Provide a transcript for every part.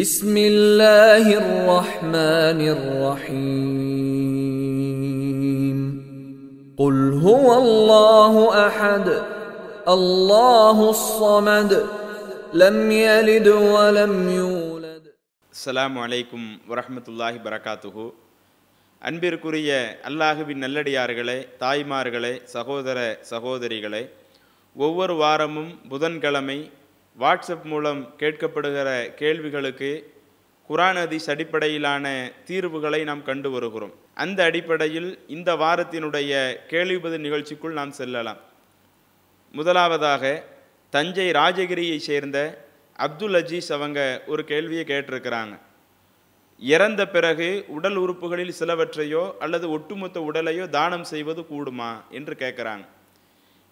بسم الله الرحمن الرحيم قل هو الله احد الله الصمد لم يلد ولم يولد السلام عليكم ورحمة الله وبركاته அன்பிற்குரிய அல்லாஹுவின் நல்லடியார்களே தாய்மார்களே சகோதர சகோதரிகளே ஒவ்வொரு வாரமும் புதன்கிழமை வாட்ஸ்அப் மூலம் கேட்கப்படுகிற கேள்விகளுக்கு குரான் அதிஸ் அடிப்படையிலான தீர்வுகளை நாம் கண்டு வருகிறோம் அந்த அடிப்படையில் இந்த வாரத்தினுடைய கேள்விபது நிகழ்ச்சிக்குள் நாம் செல்லலாம் முதலாவதாக தஞ்சை ராஜகிரியை சேர்ந்த அப்துல் அஜீஸ் அவங்க ஒரு கேள்வியை கேட்டிருக்கிறாங்க இறந்த பிறகு உடல் உறுப்புகளில் சிலவற்றையோ அல்லது ஒட்டுமொத்த உடலையோ தானம் செய்வது கூடுமா என்று கேட்குறாங்க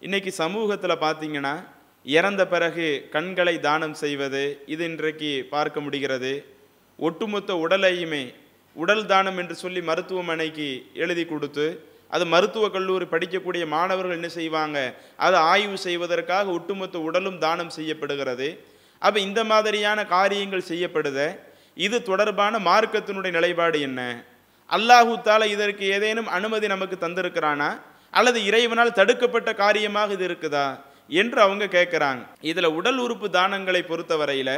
இன்றைக்கி சமூகத்தில் பார்த்திங்கன்னா இறந்த பிறகு கண்களை தானம் செய்வது இது இன்றைக்கு பார்க்க முடிகிறது ஒட்டுமொத்த உடலையுமே உடல் தானம் என்று சொல்லி மருத்துவமனைக்கு எழுதி கொடுத்து அது மருத்துவக் கல்லூரி படிக்கக்கூடிய மாணவர்கள் என்ன செய்வாங்க அதை ஆய்வு செய்வதற்காக ஒட்டுமொத்த உடலும் தானம் செய்யப்படுகிறது அப்போ இந்த மாதிரியான காரியங்கள் செய்யப்படுத இது தொடர்பான மார்க்கத்தினுடைய நிலைப்பாடு என்ன அல்லாஹூத்தால இதற்கு ஏதேனும் அனுமதி நமக்கு தந்திருக்கிறானா அல்லது இறைவனால் தடுக்கப்பட்ட காரியமாக இது இருக்குதா என்று அவங்க கேட்குறாங்க இதில் உடல் உறுப்பு தானங்களை பொறுத்தவரையில்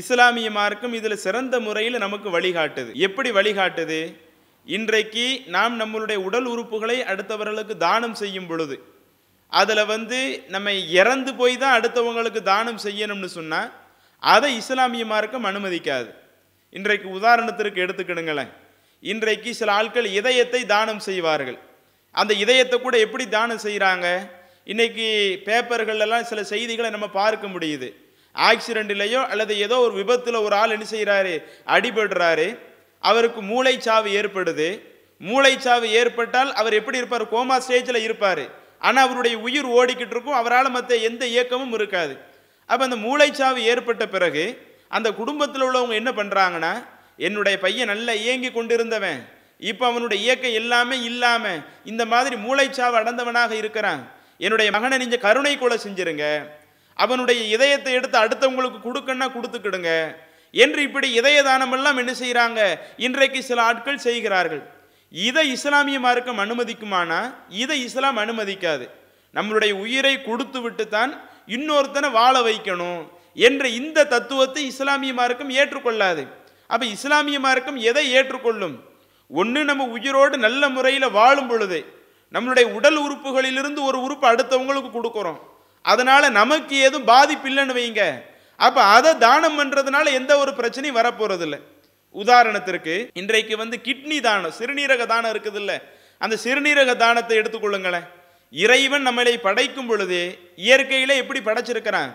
இஸ்லாமிய மார்க்கும் இதில் சிறந்த முறையில் நமக்கு வழிகாட்டுது எப்படி வழிகாட்டுது இன்றைக்கு நாம் நம்மளுடைய உடல் உறுப்புகளை அடுத்தவர்களுக்கு தானம் செய்யும் பொழுது அதில் வந்து நம்ம இறந்து போய் தான் அடுத்தவங்களுக்கு தானம் செய்யணும்னு சொன்னால் அதை இஸ்லாமிய மார்க்கம் அனுமதிக்காது இன்றைக்கு உதாரணத்திற்கு எடுத்துக்கிடுங்களேன் இன்றைக்கு சில ஆட்கள் இதயத்தை தானம் செய்வார்கள் அந்த இதயத்தை கூட எப்படி தானம் செய்கிறாங்க இன்றைக்கி பேப்பர்களெல்லாம் சில செய்திகளை நம்ம பார்க்க முடியுது ஆக்சிடெண்ட்லேயோ அல்லது ஏதோ ஒரு விபத்தில் ஒரு ஆள் என்ன செய்கிறாரு அடிபடுறாரு அவருக்கு மூளைச்சாவு ஏற்படுது மூளைச்சாவு ஏற்பட்டால் அவர் எப்படி இருப்பார் கோமா ஸ்டேஜில் இருப்பார் ஆனால் அவருடைய உயிர் ஓடிக்கிட்டு இருக்கும் அவரால் மற்ற எந்த இயக்கமும் இருக்காது அப்போ அந்த மூளைச்சாவு ஏற்பட்ட பிறகு அந்த குடும்பத்தில் உள்ளவங்க என்ன பண்ணுறாங்கன்னா என்னுடைய பையன் நல்லா இயங்கி கொண்டிருந்தவன் இப்போ அவனுடைய இயக்கம் எல்லாமே இல்லாமல் இந்த மாதிரி மூளைச்சாவு அடந்தவனாக இருக்கிறான் என்னுடைய மகனை நீங்கள் கருணை கொலை செஞ்சிருங்க அவனுடைய இதயத்தை எடுத்து அடுத்தவங்களுக்கு கொடுக்கன்னா கொடுத்துக்கிடுங்க என்று இப்படி இதய தானமெல்லாம் என்ன செய்கிறாங்க இன்றைக்கு சில ஆட்கள் செய்கிறார்கள் இதை இஸ்லாமிய மார்க்கம் அனுமதிக்குமானா இதை இஸ்லாம் அனுமதிக்காது நம்மளுடைய உயிரை கொடுத்து விட்டு தான் இன்னொருத்தனை வாழ வைக்கணும் என்ற இந்த தத்துவத்தை இஸ்லாமிய மார்க்கம் ஏற்றுக்கொள்ளாது அப்போ இஸ்லாமிய மார்க்கம் எதை ஏற்றுக்கொள்ளும் ஒன்று நம்ம உயிரோடு நல்ல முறையில் வாழும் பொழுது நம்மளுடைய உடல் உறுப்புகளிலிருந்து ஒரு உறுப்பு அடுத்தவங்களுக்கு கொடுக்குறோம் அதனால் நமக்கு எதுவும் பாதிப்பு இல்லைன்னு வைங்க அப்போ அதை தானம் பண்ணுறதுனால எந்த ஒரு பிரச்சனையும் வரப்போகிறதில்ல உதாரணத்திற்கு இன்றைக்கு வந்து கிட்னி தானம் சிறுநீரக தானம் இருக்குது இல்லை அந்த சிறுநீரக தானத்தை எடுத்துக்கொள்ளுங்களேன் இறைவன் நம்மளை படைக்கும் பொழுது இயற்கையில் எப்படி படைச்சிருக்கிறான்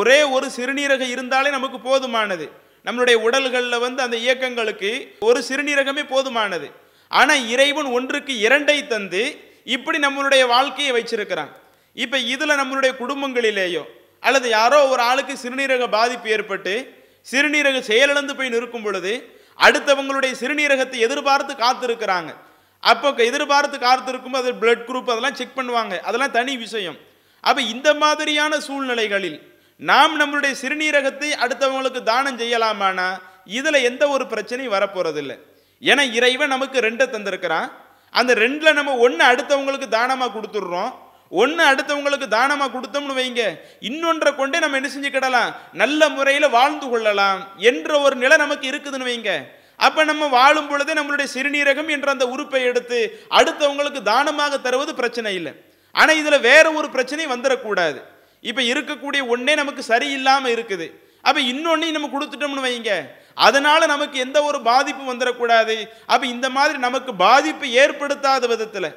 ஒரே ஒரு சிறுநீரகம் இருந்தாலே நமக்கு போதுமானது நம்மளுடைய உடல்களில் வந்து அந்த இயக்கங்களுக்கு ஒரு சிறுநீரகமே போதுமானது ஆனால் இறைவன் ஒன்றுக்கு இரண்டை தந்து இப்படி நம்மளுடைய வாழ்க்கையை வச்சிருக்கிறாங்க இப்போ இதில் நம்மளுடைய குடும்பங்களிலேயோ அல்லது யாரோ ஒரு ஆளுக்கு சிறுநீரக பாதிப்பு ஏற்பட்டு சிறுநீரக செயலிழந்து போய் நிற்கும் பொழுது அடுத்தவங்களுடைய சிறுநீரகத்தை எதிர்பார்த்து காத்திருக்கிறாங்க அப்போ எதிர்பார்த்து காத்திருக்கும் அது பிளட் குரூப் அதெல்லாம் செக் பண்ணுவாங்க அதெல்லாம் தனி விஷயம் அப்போ இந்த மாதிரியான சூழ்நிலைகளில் நாம் நம்மளுடைய சிறுநீரகத்தை அடுத்தவங்களுக்கு தானம் செய்யலாமானா இதில் எந்த ஒரு பிரச்சனையும் வரப்போகிறதில்லை ஏன்னா இறைவன் நமக்கு ரெண்டை தந்திருக்கிறான் அந்த ரெண்டில் நம்ம ஒன்று அடுத்தவங்களுக்கு தானமாக கொடுத்துட்றோம் ஒன்று அடுத்தவங்களுக்கு தானமாக கொடுத்தோம்னு வைங்க இன்னொன்றை கொண்டே நம்ம என்ன செஞ்சுக்கிடலாம் நல்ல முறையில் வாழ்ந்து கொள்ளலாம் என்ற ஒரு நிலை நமக்கு இருக்குதுன்னு வைங்க அப்போ நம்ம வாழும் பொழுதே நம்மளுடைய சிறுநீரகம் என்ற அந்த உறுப்பை எடுத்து அடுத்தவங்களுக்கு தானமாக தருவது பிரச்சனை இல்லை ஆனால் இதில் வேற ஒரு பிரச்சனை வந்துடக்கூடாது இப்போ இருக்கக்கூடிய ஒன்றே நமக்கு சரியில்லாமல் இருக்குது அப்போ இன்னொன்னையும் நம்ம கொடுத்துட்டோம்னு வைங்க அதனால் நமக்கு எந்த ஒரு பாதிப்பும் வந்துடக்கூடாது அப்போ இந்த மாதிரி நமக்கு பாதிப்பு ஏற்படுத்தாத விதத்தில்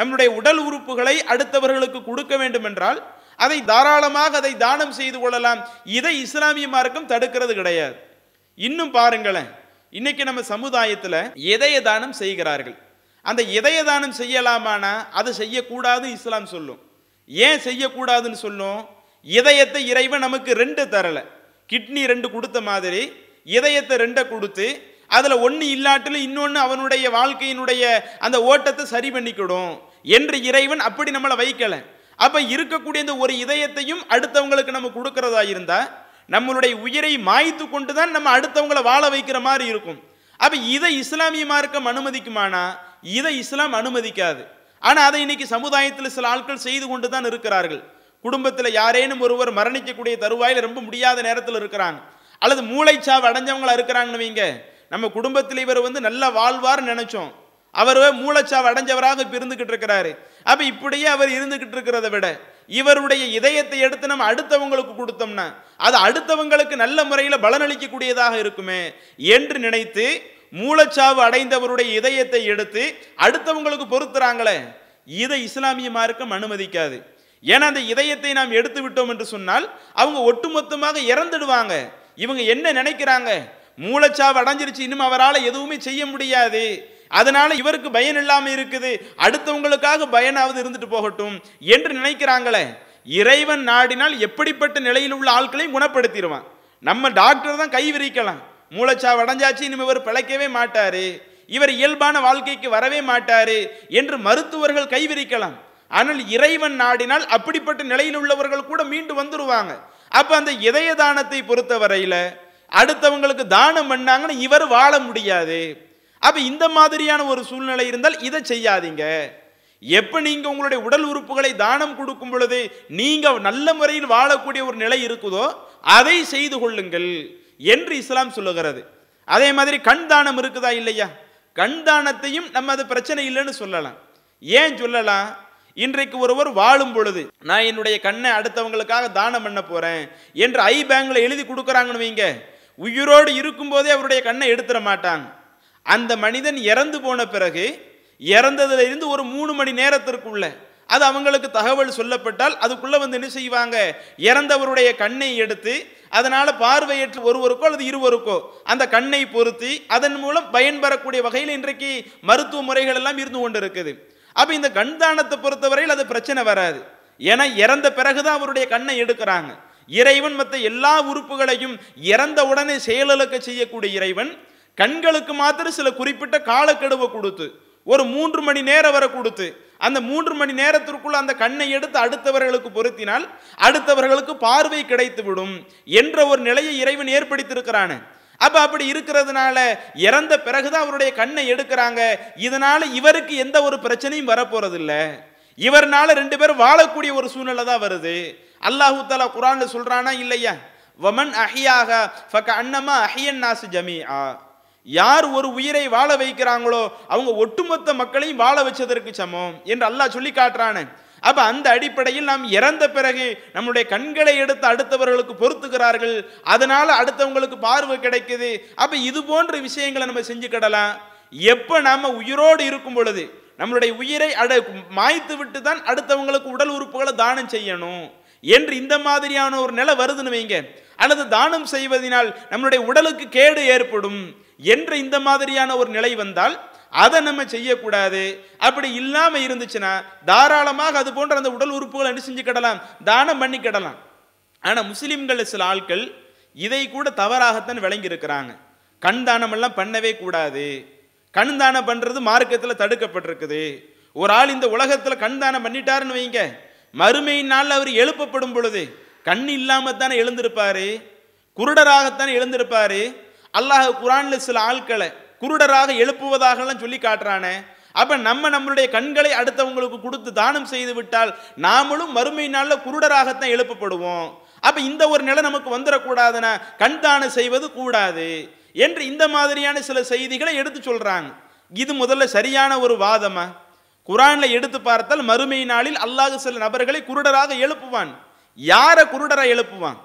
நம்முடைய உடல் உறுப்புகளை அடுத்தவர்களுக்கு கொடுக்க வேண்டும் என்றால் அதை தாராளமாக அதை தானம் செய்து கொள்ளலாம் இதை இஸ்லாமிய மார்க்கம் தடுக்கிறது கிடையாது இன்னும் பாருங்களேன் இன்னைக்கு நம்ம சமுதாயத்தில் இதய தானம் செய்கிறார்கள் அந்த இதய தானம் செய்யலாமானா அதை செய்யக்கூடாது இஸ்லாம் சொல்லும் ஏன் செய்யக்கூடாதுன்னு சொல்லும் இதயத்தை இறைவன் நமக்கு ரெண்டு தரலை கிட்னி ரெண்டு கொடுத்த மாதிரி இதயத்தை ரெண்டை கொடுத்து அதில் ஒன்று இல்லாட்டில் இன்னொன்று அவனுடைய வாழ்க்கையினுடைய அந்த ஓட்டத்தை சரி பண்ணிக்கிடும் என்று இறைவன் அப்படி நம்மளை வைக்கலை அப்போ இருக்கக்கூடிய இந்த ஒரு இதயத்தையும் அடுத்தவங்களுக்கு நம்ம கொடுக்கறதா இருந்தால் நம்மளுடைய உயிரை மாய்த்து கொண்டு தான் நம்ம அடுத்தவங்களை வாழ வைக்கிற மாதிரி இருக்கும் அப்போ இதை இஸ்லாமிய மார்க்கம் அனுமதிக்குமானா இதை இஸ்லாம் அனுமதிக்காது ஆனால் அதை இன்னைக்கு சமுதாயத்தில் சில ஆட்கள் செய்து கொண்டு தான் இருக்கிறார்கள் குடும்பத்தில் யாரேனும் ஒருவர் மரணிக்கக்கூடிய தருவாயில் ரொம்ப முடியாத நேரத்தில் இருக்கிறாங்க அல்லது மூளைச்சாவு அடைஞ்சவங்களா இருக்கிறாங்கன்னு வைங்க நம்ம குடும்பத்தில் இவர் வந்து நல்ல வாழ்வார்னு நினைச்சோம் அவர் மூளைச்சாவு அடைஞ்சவராக இப்போ இருக்கிறாரு அப்போ இப்படியே அவர் இருந்துக்கிட்டு இருக்கிறத விட இவருடைய இதயத்தை எடுத்து நம்ம அடுத்தவங்களுக்கு கொடுத்தோம்னா அது அடுத்தவங்களுக்கு நல்ல முறையில் பலனளிக்கக்கூடியதாக இருக்குமே என்று நினைத்து மூளைச்சாவு அடைந்தவருடைய இதயத்தை எடுத்து அடுத்தவங்களுக்கு பொறுத்துறாங்களே இதை இஸ்லாமிய மார்க்கம் அனுமதிக்காது ஏன்னா அந்த இதயத்தை நாம் எடுத்து விட்டோம் என்று சொன்னால் அவங்க ஒட்டுமொத்தமாக இறந்துடுவாங்க இவங்க என்ன நினைக்கிறாங்க மூளைச்சாவு அடைஞ்சிருச்சு இன்னும் அவரால் எதுவுமே செய்ய முடியாது அதனால இவருக்கு பயன் இல்லாமல் இருக்குது அடுத்தவங்களுக்காக பயனாவது இருந்துட்டு போகட்டும் என்று நினைக்கிறாங்களே இறைவன் நாடினால் எப்படிப்பட்ட நிலையில் உள்ள ஆட்களையும் குணப்படுத்திடுவான் நம்ம டாக்டர் தான் கை விரிக்கலாம் மூளைச்சாவு அடைஞ்சாச்சு இனிமே இவர் பிழைக்கவே மாட்டார் இவர் இயல்பான வாழ்க்கைக்கு வரவே மாட்டார் என்று மருத்துவர்கள் கைவிரிக்கலாம் ஆனால் இறைவன் நாடினால் அப்படிப்பட்ட நிலையில் உள்ளவர்கள் கூட மீண்டு வந்துடுவாங்க அப்போ அந்த இதய தானத்தை பொறுத்த வரையில அடுத்தவங்களுக்கு தானம் பண்ணாங்கன்னு இவர் வாழ முடியாது அப்போ இந்த மாதிரியான ஒரு சூழ்நிலை இருந்தால் இதை செய்யாதீங்க எப்போ நீங்கள் உங்களுடைய உடல் உறுப்புகளை தானம் கொடுக்கும் பொழுது நீங்கள் நல்ல முறையில் வாழக்கூடிய ஒரு நிலை இருக்குதோ அதை செய்து கொள்ளுங்கள் என்று இஸ்லாம் சொல்லுகிறது அதே மாதிரி கண் தானம் இருக்குதா இல்லையா கண் தானத்தையும் நம்ம அது பிரச்சனை இல்லைன்னு சொல்லலாம் ஏன் சொல்லலாம் இன்றைக்கு ஒருவர் வாழும் பொழுது நான் என்னுடைய கண்ணை அடுத்தவங்களுக்காக தானம் பண்ண போகிறேன் என்று ஐ பேங்கில் எழுதி கொடுக்குறாங்கன்னு வைங்க உயிரோடு இருக்கும்போதே அவருடைய கண்ணை எடுத்துட மாட்டாங்க அந்த மனிதன் இறந்து போன பிறகு இறந்ததுலேருந்து ஒரு மூணு மணி நேரத்திற்குள்ள அது அவங்களுக்கு தகவல் சொல்லப்பட்டால் அதுக்குள்ளே வந்து என்ன செய்வாங்க இறந்தவருடைய கண்ணை எடுத்து அதனால் பார்வையற்று ஒருவருக்கோ அல்லது இருவருக்கோ அந்த கண்ணை பொருத்தி அதன் மூலம் பயன்பெறக்கூடிய வகையில் இன்றைக்கு மருத்துவ முறைகள் எல்லாம் இருந்து கொண்டு இருக்குது அப்போ இந்த கண்தானத்தை பொறுத்தவரையில் அது பிரச்சனை வராது ஏன்னா இறந்த பிறகுதான் அவருடைய கண்ணை எடுக்கிறாங்க இறைவன் மற்ற எல்லா உறுப்புகளையும் இறந்த உடனே செயலிழக்க செய்யக்கூடிய இறைவன் கண்களுக்கு மாத்திரம் சில குறிப்பிட்ட காலக்கெடுவை கொடுத்து ஒரு மூன்று மணி நேரம் வரை கொடுத்து அந்த மூன்று மணி நேரத்திற்குள்ள அந்த கண்ணை எடுத்து அடுத்தவர்களுக்கு பொருத்தினால் அடுத்தவர்களுக்கு பார்வை கிடைத்துவிடும் என்ற ஒரு நிலையை இறைவன் ஏற்படுத்தியிருக்கிறான் அப்போ அப்படி இருக்கிறதுனால இறந்த பிறகுதான் அவருடைய கண்ணை எடுக்கிறாங்க இதனால் இவருக்கு எந்த ஒரு பிரச்சனையும் வரப்போகிறதில்ல இவர்னால ரெண்டு பேரும் வாழக்கூடிய ஒரு சூழ்நிலை தான் வருது அல்லாஹு தாலா குரான் சொல்கிறானா இல்லையா வமன் அஹியாக ஃபக்க அன்னமா அஹியன் நாசு ஜமி ஆ யார் ஒரு உயிரை வாழ வைக்கிறாங்களோ அவங்க ஒட்டுமொத்த மக்களையும் வாழ வச்சதற்கு சமம் என்று அல்லாஹ் சொல்லி காட்டுறானே அப்போ அந்த அடிப்படையில் நாம் இறந்த பிறகு நம்முடைய கண்களை எடுத்து அடுத்தவர்களுக்கு பொறுத்துக்கிறார்கள் அதனால் அடுத்தவங்களுக்கு பார்வை கிடைக்குது அப்போ இது போன்ற விஷயங்களை நம்ம செஞ்சுக்கிடலாம் எப்போ நாம் உயிரோடு இருக்கும் பொழுது நம்மளுடைய உயிரை அட மாய்த்து விட்டு தான் அடுத்தவங்களுக்கு உடல் உறுப்புகளை தானம் செய்யணும் என்று இந்த மாதிரியான ஒரு நிலை வருதுன்னு வைங்க அல்லது தானம் செய்வதனால் நம்மளுடைய உடலுக்கு கேடு ஏற்படும் என்று இந்த மாதிரியான ஒரு நிலை வந்தால் அதை நம்ம செய்யக்கூடாது அப்படி இல்லாமல் இருந்துச்சுன்னா தாராளமாக அது போன்ற அந்த உடல் உறுப்புகளை என்ன செஞ்சுக்கிடலாம் தானம் பண்ணிக்கிடலாம் ஆனால் முஸ்லீம்களில் சில ஆட்கள் இதை கூட தவறாகத்தான் விளங்கி இருக்கிறாங்க கண் தானமெல்லாம் பண்ணவே கூடாது கண் தானம் பண்ணுறது மார்க்கத்தில் தடுக்கப்பட்டிருக்குது ஒரு ஆள் இந்த உலகத்தில் கண் தானம் பண்ணிட்டாருன்னு வைங்க மறுமை நாளில் அவர் எழுப்பப்படும் பொழுது கண் இல்லாமல் தானே எழுந்திருப்பார் குருடராகத்தானே எழுந்திருப்பார் அல்லாஹ் குரானில் சில ஆட்களை குருடராக எழுப்புவதாகலாம் சொல்லி காட்டுறானே அப்போ நம்ம நம்மளுடைய கண்களை அடுத்தவங்களுக்கு கொடுத்து தானம் செய்து விட்டால் நாமளும் மறுமை நாளில் குருடராகத்தான் எழுப்பப்படுவோம் அப்போ இந்த ஒரு நிலை நமக்கு வந்துடக்கூடாதுன்னா கண் தானம் செய்வது கூடாது என்று இந்த மாதிரியான சில செய்திகளை எடுத்து சொல்கிறாங்க இது முதல்ல சரியான ஒரு வாதமா குரானில் எடுத்து பார்த்தால் மறுமை நாளில் அல்லாஹ் சில நபர்களை குருடராக எழுப்புவான் யாரை குருடராக எழுப்புவான்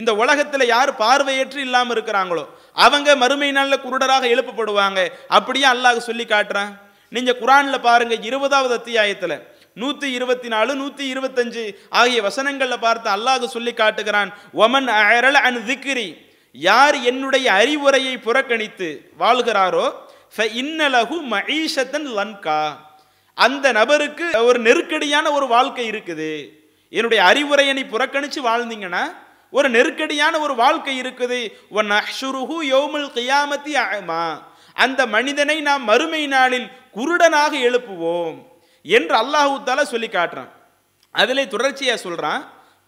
இந்த உலகத்தில் யார் பார்வையற்று இல்லாமல் இருக்கிறாங்களோ அவங்க மறுமை நாளில் குருடராக எழுப்பப்படுவாங்க அப்படியே அல்லாஹ் சொல்லி காட்டுறான் நீங்கள் குரானில் பாருங்கள் இருபதாவது அத்தியாயத்தில் நூற்றி இருபத்தி நாலு நூற்றி இருபத்தஞ்சு ஆகிய வசனங்களில் பார்த்து அல்லாஹ் சொல்லி காட்டுகிறான் ஒமன் அயரல் அன் திக்ரி யார் என்னுடைய அறிவுரையை புறக்கணித்து வாழ்கிறாரோ ஃப இன்னலகு மகிஷத்தன் லன்கா அந்த நபருக்கு ஒரு நெருக்கடியான ஒரு வாழ்க்கை இருக்குது என்னுடைய அறிவுரையனை புறக்கணித்து வாழ்ந்தீங்கன்னா ஒரு நெருக்கடியான ஒரு வாழ்க்கை இருக்குது ஒன் அஷுருஹு யோமுல் கியாமத்தி அமா அந்த மனிதனை நாம் மறுமை நாளில் குருடனாக எழுப்புவோம் என்று அல்லாஹூ தால சொல்லி காட்டுறான் அதில் தொடர்ச்சியாக சொல்கிறான்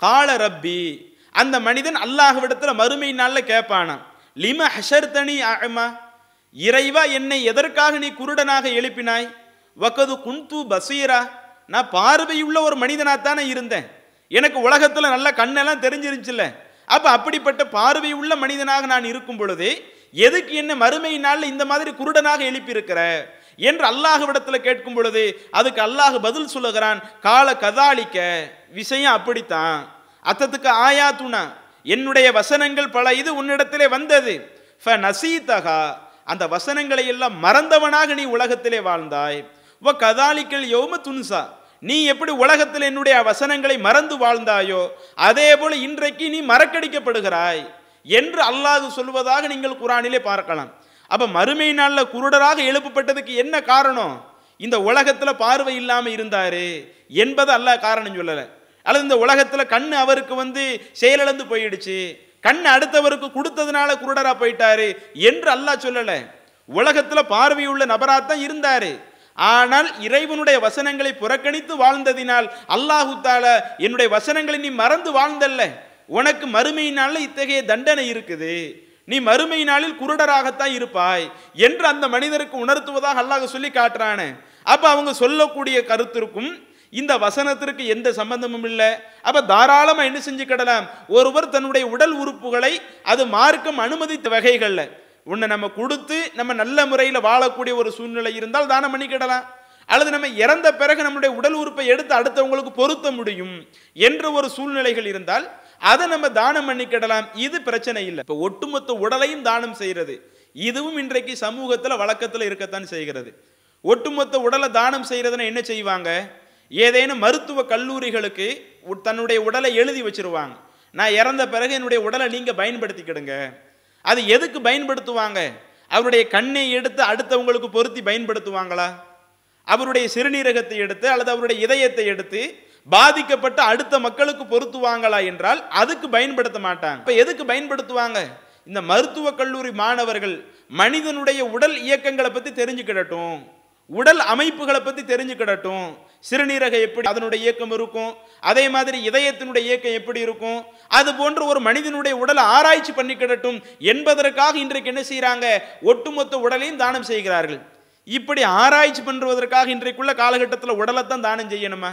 கால ரப்பி அந்த மனிதன் அல்லாஹுவிடத்தில் மறுமை நாளில் கேட்பானான் லிம ஹஷர்தனி அமா இறைவா என்னை எதற்காக நீ குருடனாக எழுப்பினாய் வக்கது குன்து பசீரா நான் பார்வையுள்ள ஒரு மனிதனாக தானே இருந்தேன் எனக்கு உலகத்தில் நல்ல கண்ணெல்லாம் தெரிஞ்சிருச்சுல்ல அப்போ அப்படிப்பட்ட பார்வை உள்ள மனிதனாக நான் இருக்கும் பொழுது எதுக்கு என்ன மறுமை நாளில் இந்த மாதிரி குருடனாக எழுப்பியிருக்கிற என்று அல்லாஹ்விடத்தில் கேட்கும் பொழுது அதுக்கு அல்லாஹ் பதில் சொல்லுகிறான் கால கதாளிக்க விஷயம் அப்படித்தான் அத்தத்துக்கு துணா என்னுடைய வசனங்கள் பல இது உன்னிடத்திலே வந்தது ஃப நசீதகா அந்த வசனங்களை எல்லாம் மறந்தவனாக நீ உலகத்திலே வாழ்ந்தாய் ஓ கதாளிக்கல் யோம துன்சா நீ எப்படி உலகத்தில் என்னுடைய வசனங்களை மறந்து வாழ்ந்தாயோ அதே போல் இன்றைக்கு நீ மறக்கடிக்கப்படுகிறாய் என்று அல்லாது சொல்வதாக நீங்கள் குரானிலே பார்க்கலாம் அப்போ மறுமை நாளில் குருடராக எழுப்பப்பட்டதுக்கு என்ன காரணம் இந்த உலகத்தில் பார்வை இல்லாமல் இருந்தார் என்பது அல்லாஹ் காரணம் சொல்லலை அல்லது இந்த உலகத்தில் கண் அவருக்கு வந்து செயலிழந்து போயிடுச்சு கண் அடுத்தவருக்கு கொடுத்ததுனால குருடராக போயிட்டாரு என்று அல்லாஹ் சொல்லலை உலகத்தில் பார்வையுள்ள நபராக தான் இருந்தார் ஆனால் இறைவனுடைய வசனங்களை புறக்கணித்து வாழ்ந்ததினால் அல்லாஹு தால என்னுடைய வசனங்களை நீ மறந்து வாழ்ந்தல்ல உனக்கு மறுமையினால இத்தகைய தண்டனை இருக்குது நீ மறுமை நாளில் குருடராகத்தான் இருப்பாய் என்று அந்த மனிதருக்கு உணர்த்துவதாக அல்லாஹ் சொல்லி காட்டுறானே அப்போ அவங்க சொல்லக்கூடிய கருத்திற்கும் இந்த வசனத்திற்கு எந்த சம்பந்தமும் இல்லை அப்போ தாராளமாக என்ன செஞ்சு கிடலாம் ஒருவர் தன்னுடைய உடல் உறுப்புகளை அது மார்க்கம் அனுமதித்த வகைகளில் உன்னை நம்ம கொடுத்து நம்ம நல்ல முறையில் வாழக்கூடிய ஒரு சூழ்நிலை இருந்தால் தானம் பண்ணிக்கிடலாம் அல்லது நம்ம இறந்த பிறகு நம்முடைய உடல் உறுப்பை எடுத்து அடுத்தவங்களுக்கு பொருத்த முடியும் என்ற ஒரு சூழ்நிலைகள் இருந்தால் அதை நம்ம தானம் பண்ணிக்கிடலாம் இது பிரச்சனை இல்லை இப்போ ஒட்டுமொத்த உடலையும் தானம் செய்கிறது இதுவும் இன்றைக்கு சமூகத்தில் வழக்கத்தில் இருக்கத்தான் செய்கிறது ஒட்டுமொத்த உடலை தானம் செய்கிறதுனா என்ன செய்வாங்க ஏதேனும் மருத்துவ கல்லூரிகளுக்கு தன்னுடைய உடலை எழுதி வச்சிருவாங்க நான் இறந்த பிறகு என்னுடைய உடலை நீங்கள் பயன்படுத்திக்கிடுங்க அது எதுக்கு பயன்படுத்துவாங்க அவருடைய கண்ணை எடுத்து அடுத்தவங்களுக்கு பொருத்தி பயன்படுத்துவாங்களா அவருடைய சிறுநீரகத்தை எடுத்து அல்லது அவருடைய இதயத்தை எடுத்து பாதிக்கப்பட்ட அடுத்த மக்களுக்கு பொருத்துவாங்களா என்றால் அதுக்கு பயன்படுத்த மாட்டாங்க இப்போ எதுக்கு பயன்படுத்துவாங்க இந்த மருத்துவக் கல்லூரி மாணவர்கள் மனிதனுடைய உடல் இயக்கங்களை பற்றி தெரிஞ்சுக்கிடட்டும் உடல் அமைப்புகளை பற்றி தெரிஞ்சுக்கிடட்டும் சிறுநீரகம் எப்படி அதனுடைய இயக்கம் இருக்கும் அதே மாதிரி இதயத்தினுடைய இயக்கம் எப்படி இருக்கும் அது போன்று ஒரு மனிதனுடைய உடலை ஆராய்ச்சி பண்ணி கிடட்டும் என்பதற்காக இன்றைக்கு என்ன செய்கிறாங்க ஒட்டுமொத்த உடலையும் தானம் செய்கிறார்கள் இப்படி ஆராய்ச்சி பண்ணுவதற்காக இன்றைக்குள்ள காலகட்டத்தில் உடலை தான் தானம் செய்யணுமா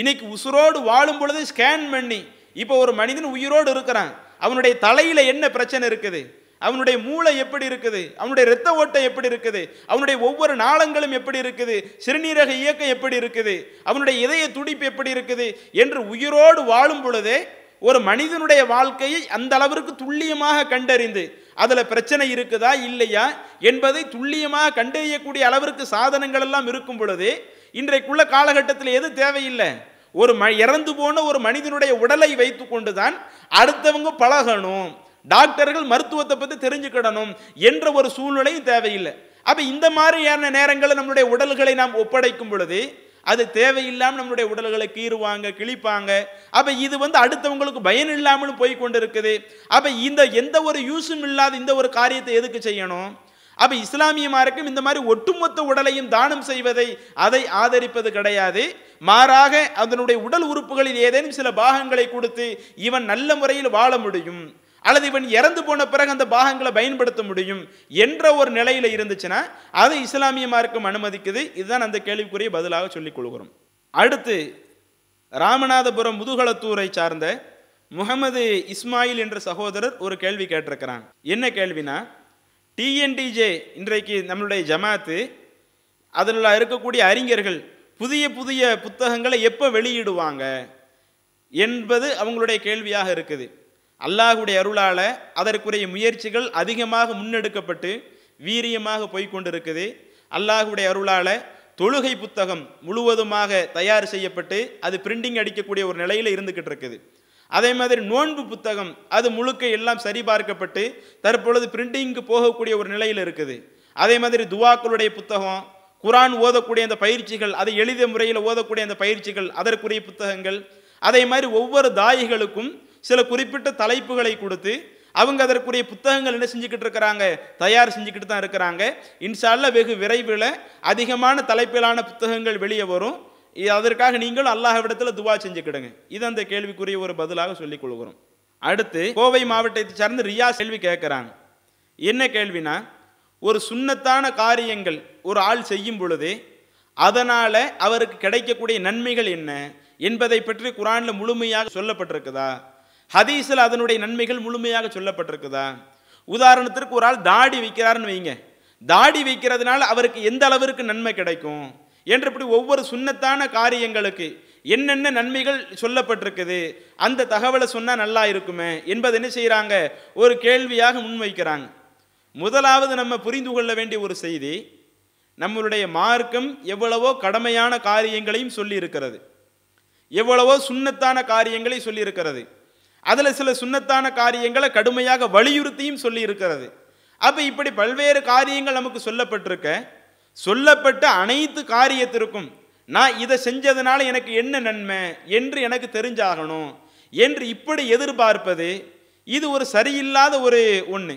இன்னைக்கு உசுரோடு வாழும் பொழுது ஸ்கேன் பண்ணி இப்போ ஒரு மனிதன் உயிரோடு இருக்கிறான் அவனுடைய தலையில் என்ன பிரச்சனை இருக்குது அவனுடைய மூளை எப்படி இருக்குது அவனுடைய இரத்த ஓட்டம் எப்படி இருக்குது அவனுடைய ஒவ்வொரு நாளங்களும் எப்படி இருக்குது சிறுநீரக இயக்கம் எப்படி இருக்குது அவனுடைய இதய துடிப்பு எப்படி இருக்குது என்று உயிரோடு வாழும் பொழுதே ஒரு மனிதனுடைய வாழ்க்கையை அந்த அளவிற்கு துல்லியமாக கண்டறிந்து அதில் பிரச்சனை இருக்குதா இல்லையா என்பதை துல்லியமாக கண்டறியக்கூடிய அளவிற்கு சாதனங்கள் எல்லாம் இருக்கும் பொழுது இன்றைக்குள்ள காலகட்டத்தில் எது தேவையில்லை ஒரு ம இறந்து போன ஒரு மனிதனுடைய உடலை வைத்து கொண்டு தான் அடுத்தவங்க பழகணும் டாக்டர்கள் மருத்துவத்தை பற்றி தெரிஞ்சுக்கிடணும் என்ற ஒரு சூழ்நிலையும் தேவையில்லை அப்போ இந்த மாதிரியான நேரங்களில் நம்மளுடைய உடல்களை நாம் ஒப்படைக்கும் பொழுது அது தேவையில்லாமல் நம்மளுடைய உடல்களை கீறுவாங்க கிழிப்பாங்க அப்போ இது வந்து அடுத்தவங்களுக்கு பயன் இல்லாமலும் போய் கொண்டு இருக்குது அப்போ இந்த எந்த ஒரு யூஸும் இல்லாத இந்த ஒரு காரியத்தை எதுக்கு செய்யணும் அப்போ இஸ்லாமிய மாருக்கும் இந்த மாதிரி ஒட்டுமொத்த உடலையும் தானம் செய்வதை அதை ஆதரிப்பது கிடையாது மாறாக அதனுடைய உடல் உறுப்புகளில் ஏதேனும் சில பாகங்களை கொடுத்து இவன் நல்ல முறையில் வாழ முடியும் அல்லது இவன் இறந்து போன பிறகு அந்த பாகங்களை பயன்படுத்த முடியும் என்ற ஒரு நிலையில் இருந்துச்சுன்னா அது இஸ்லாமிய மார்க்கம் அனுமதிக்குது இதுதான் அந்த கேள்விக்குரிய பதிலாக சொல்லிக் கொள்கிறோம் அடுத்து ராமநாதபுரம் முதுகலத்தூரை சார்ந்த முகமது இஸ்மாயில் என்ற சகோதரர் ஒரு கேள்வி கேட்டிருக்கிறான் என்ன கேள்வினா டிஎன்டிஜே இன்றைக்கு நம்மளுடைய ஜமாத்து அதில் இருக்கக்கூடிய அறிஞர்கள் புதிய புதிய புத்தகங்களை எப்போ வெளியிடுவாங்க என்பது அவங்களுடைய கேள்வியாக இருக்குது அல்லாஹுடைய அருளால் அதற்குரிய முயற்சிகள் அதிகமாக முன்னெடுக்கப்பட்டு வீரியமாக போய்கொண்டிருக்குது அல்லாஹுடைய அருளால் தொழுகை புத்தகம் முழுவதுமாக தயார் செய்யப்பட்டு அது பிரிண்டிங் அடிக்கக்கூடிய ஒரு நிலையில் இருந்துக்கிட்டு இருக்குது அதே மாதிரி நோன்பு புத்தகம் அது முழுக்க எல்லாம் சரிபார்க்கப்பட்டு தற்பொழுது பிரிண்டிங்க்கு போகக்கூடிய ஒரு நிலையில் இருக்குது அதே மாதிரி துவாக்களுடைய புத்தகம் குரான் ஓதக்கூடிய அந்த பயிற்சிகள் அதை எளித முறையில் ஓதக்கூடிய அந்த பயிற்சிகள் அதற்குரிய புத்தகங்கள் அதே மாதிரி ஒவ்வொரு தாயிகளுக்கும் சில குறிப்பிட்ட தலைப்புகளை கொடுத்து அவங்க அதற்குரிய புத்தகங்கள் என்ன செஞ்சுக்கிட்டு இருக்கிறாங்க தயார் செஞ்சுக்கிட்டு தான் இருக்கிறாங்க இன்ஷால்ல வெகு விரைவில் அதிகமான தலைப்பிலான புத்தகங்கள் வெளியே வரும் அதற்காக அல்லாஹ விடத்தில் துவா செஞ்சுக்கிடுங்க இது அந்த கேள்விக்குரிய ஒரு பதிலாக சொல்லிக் கொள்கிறோம் அடுத்து கோவை மாவட்டத்தை சார்ந்து ரியா செல்வி கேட்குறாங்க என்ன கேள்வினா ஒரு சுண்ணத்தான காரியங்கள் ஒரு ஆள் செய்யும் பொழுது அதனால் அவருக்கு கிடைக்கக்கூடிய நன்மைகள் என்ன என்பதை பற்றி குரானில் முழுமையாக சொல்லப்பட்டிருக்குதா ஹதீஸில் அதனுடைய நன்மைகள் முழுமையாக சொல்லப்பட்டிருக்குதா உதாரணத்திற்கு ஒரு ஆள் தாடி வைக்கிறாருன்னு வைங்க தாடி வைக்கிறதுனால அவருக்கு எந்த அளவிற்கு நன்மை கிடைக்கும் என்று இப்படி ஒவ்வொரு சுண்ணத்தான காரியங்களுக்கு என்னென்ன நன்மைகள் சொல்லப்பட்டிருக்குது அந்த தகவலை சொன்னால் நல்லா இருக்குமே என்பது என்ன செய்கிறாங்க ஒரு கேள்வியாக முன்வைக்கிறாங்க முதலாவது நம்ம புரிந்து கொள்ள வேண்டிய ஒரு செய்தி நம்மளுடைய மார்க்கம் எவ்வளவோ கடமையான காரியங்களையும் சொல்லியிருக்கிறது எவ்வளவோ சுண்ணத்தான காரியங்களை சொல்லியிருக்கிறது அதில் சில சுண்ணத்தான காரியங்களை கடுமையாக வலியுறுத்தியும் சொல்லி இருக்கிறது அப்போ இப்படி பல்வேறு காரியங்கள் நமக்கு சொல்லப்பட்டிருக்க சொல்லப்பட்ட அனைத்து காரியத்திற்கும் நான் இதை செஞ்சதுனால எனக்கு என்ன நன்மை என்று எனக்கு தெரிஞ்சாகணும் என்று இப்படி எதிர்பார்ப்பது இது ஒரு சரியில்லாத ஒரு ஒன்று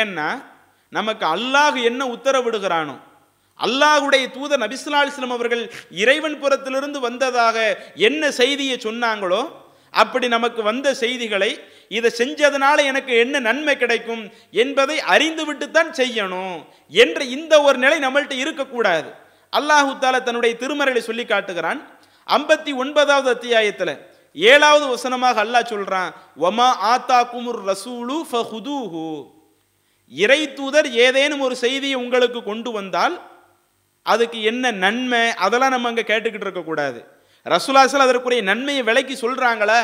ஏன்னா நமக்கு அல்லாஹ் என்ன உத்தரவிடுகிறானோ அல்லாஹுடைய தூதர் நபிசுல்லா இஸ்லாம் அவர்கள் இறைவன் புறத்திலிருந்து வந்ததாக என்ன செய்தியை சொன்னாங்களோ அப்படி நமக்கு வந்த செய்திகளை இதை செஞ்சதுனால எனக்கு என்ன நன்மை கிடைக்கும் என்பதை அறிந்துவிட்டு தான் செய்யணும் என்ற இந்த ஒரு நிலை நம்மள்கிட்ட இருக்கக்கூடாது அல்லாஹு தால தன்னுடைய திருமறையை சொல்லி காட்டுகிறான் ஐம்பத்தி ஒன்பதாவது அத்தியாயத்தில் ஏழாவது வசனமாக அல்லாஹ் சொல்கிறான் ஒமா ஆத்தா குமுர் ரசூலு ஃபஹுதூஹு இறை தூதர் ஏதேனும் ஒரு செய்தியை உங்களுக்கு கொண்டு வந்தால் அதுக்கு என்ன நன்மை அதெல்லாம் நம்ம அங்கே கேட்டுக்கிட்டு இருக்கக்கூடாது ரசுலாசல் அதற்குரிய நன்மையை விலைக்கு சொல்கிறாங்களா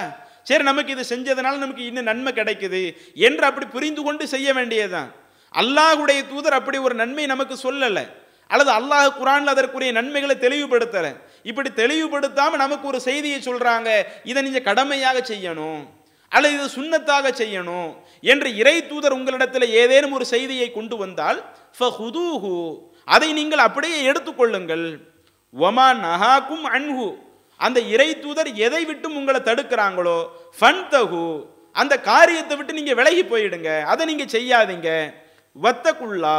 சரி நமக்கு இது செஞ்சதுனால நமக்கு இன்னும் நன்மை கிடைக்குது என்று அப்படி புரிந்து கொண்டு செய்ய வேண்டியதுதான் அல்லாஹுடைய தூதர் அப்படி ஒரு நன்மை நமக்கு சொல்லலை அல்லது அல்லாஹ் குரானில் அதற்குரிய நன்மைகளை தெளிவுபடுத்தலை இப்படி தெளிவுபடுத்தாமல் நமக்கு ஒரு செய்தியை சொல்கிறாங்க இதை நீங்கள் கடமையாக செய்யணும் அல்லது இது சுண்ணத்தாக செய்யணும் என்று இறை தூதர் உங்களிடத்தில் ஏதேனும் ஒரு செய்தியை கொண்டு வந்தால் அதை நீங்கள் அப்படியே எடுத்துக்கொள்ளுங்கள் ஒமா நஹாக்கும் அன்ஹூ அந்த இறை தூதர் எதை விட்டும் உங்களை தடுக்கிறாங்களோ ஃபன் தகு அந்த காரியத்தை விட்டு நீங்கள் விலகி போயிடுங்க அதை நீங்கள் செய்யாதீங்க வத்தக்குள்ளா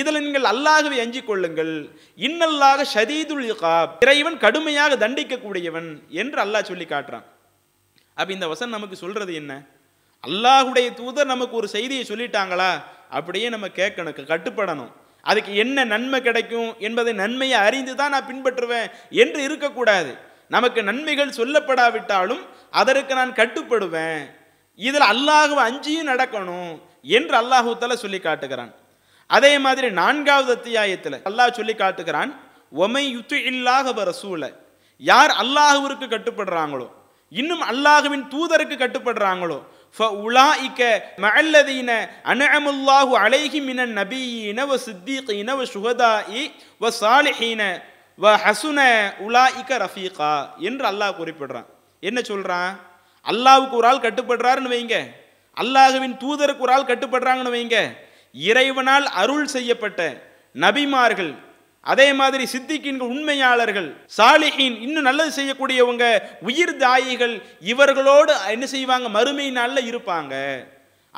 இதில் நீங்கள் அல்லாகவே அஞ்சிக் கொள்ளுங்கள் இன்னல்லாக ஷதீதுல் இகாப் இறைவன் கடுமையாக தண்டிக்கக்கூடியவன் என்று அல்லாஹ் சொல்லி காட்டுறான் அப்போ இந்த வசன் நமக்கு சொல்கிறது என்ன அல்லாஹுடைய தூதர் நமக்கு ஒரு செய்தியை சொல்லிட்டாங்களா அப்படியே நம்ம கேட்கணும் கட்டுப்படணும் அதுக்கு என்ன நன்மை கிடைக்கும் என்பதை நன்மையை அறிந்து தான் நான் பின்பற்றுவேன் என்று இருக்கக்கூடாது நமக்கு நன்மைகள் சொல்லப்படாவிட்டாலும் அதற்கு நான் கட்டுப்படுவேன் இதில் அல்லாஹுவ அஞ்சியும் நடக்கணும் என்று அல்லாஹு தல சொல்லி காட்டுகிறான் அதே மாதிரி நான்காவது அத்தியாயத்தில் அல்லாஹ் சொல்லி காட்டுகிறான் ஒமை யுத்து இல்லாக ரசூல யார் அல்லாஹுவிற்கு கட்டுப்படுறாங்களோ இன்னும் அல்லாஹுவின் தூதருக்கு கட்டுப்படுறாங்களோ உலாஇக்க மல்லதீன அனஅமுல்லாஹு அலைஹி மினன் நபியின வ சுகதா இ வ சாலிஹீன வ ஹசுன உலா இக்க ரஃபீகா என்று அல்லாஹ் குறிப்பிடுறான் என்ன சொல்கிறான் அல்லாவுக்கு ஒரு ஆள் கட்டுப்படுறாருன்னு வைங்க அல்லாஹுவின் தூதருக்கு ஒரு ஆள் கட்டுப்படுறாங்கன்னு வைங்க இறைவனால் அருள் செய்யப்பட்ட நபிமார்கள் அதே மாதிரி சித்திக்கின்கள் உண்மையாளர்கள் சாலிஹின் இன்னும் நல்லது செய்யக்கூடியவங்க உயிர் தாயிகள் இவர்களோடு என்ன செய்வாங்க மறுமை நாளில் இருப்பாங்க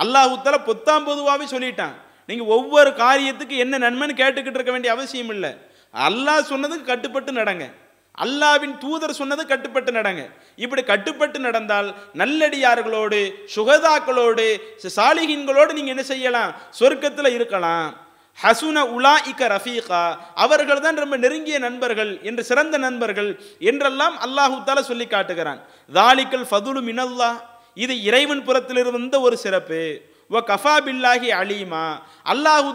அல்லாஹுத்தால பொத்தாம் பொதுவாகவே சொல்லிட்டான் நீங்கள் ஒவ்வொரு காரியத்துக்கு என்ன நன்மைன்னு கேட்டுக்கிட்டு இருக்க வேண்டிய அவசியம் இல்லை அல்லாஹ் சொன்னதுக்கு கட்டுப்பட்டு நடங்க அல்லாவின் தூதர் சொன்னது கட்டுப்பட்டு நடங்க இப்படி கட்டுப்பட்டு நடந்தால் நல்லடியார்களோடு சுகதாக்களோடு சாலிகின்களோடு நீங்கள் என்ன செய்யலாம் சொர்க்கத்தில் இருக்கலாம் ஹசுன உலா இக்க ரஃபீகா அவர்கள் தான் ரொம்ப நெருங்கிய நண்பர்கள் என்று சிறந்த நண்பர்கள் என்றெல்லாம் அல்லாஹு தால சொல்லி காட்டுகிறான் தாலிக்கல் ஃபதுலு மினல்லா இது இறைவன் புறத்திலிருந்த ஒரு சிறப்பு வ கஃபா பில்லாஹி அலீமா அல்லாஹு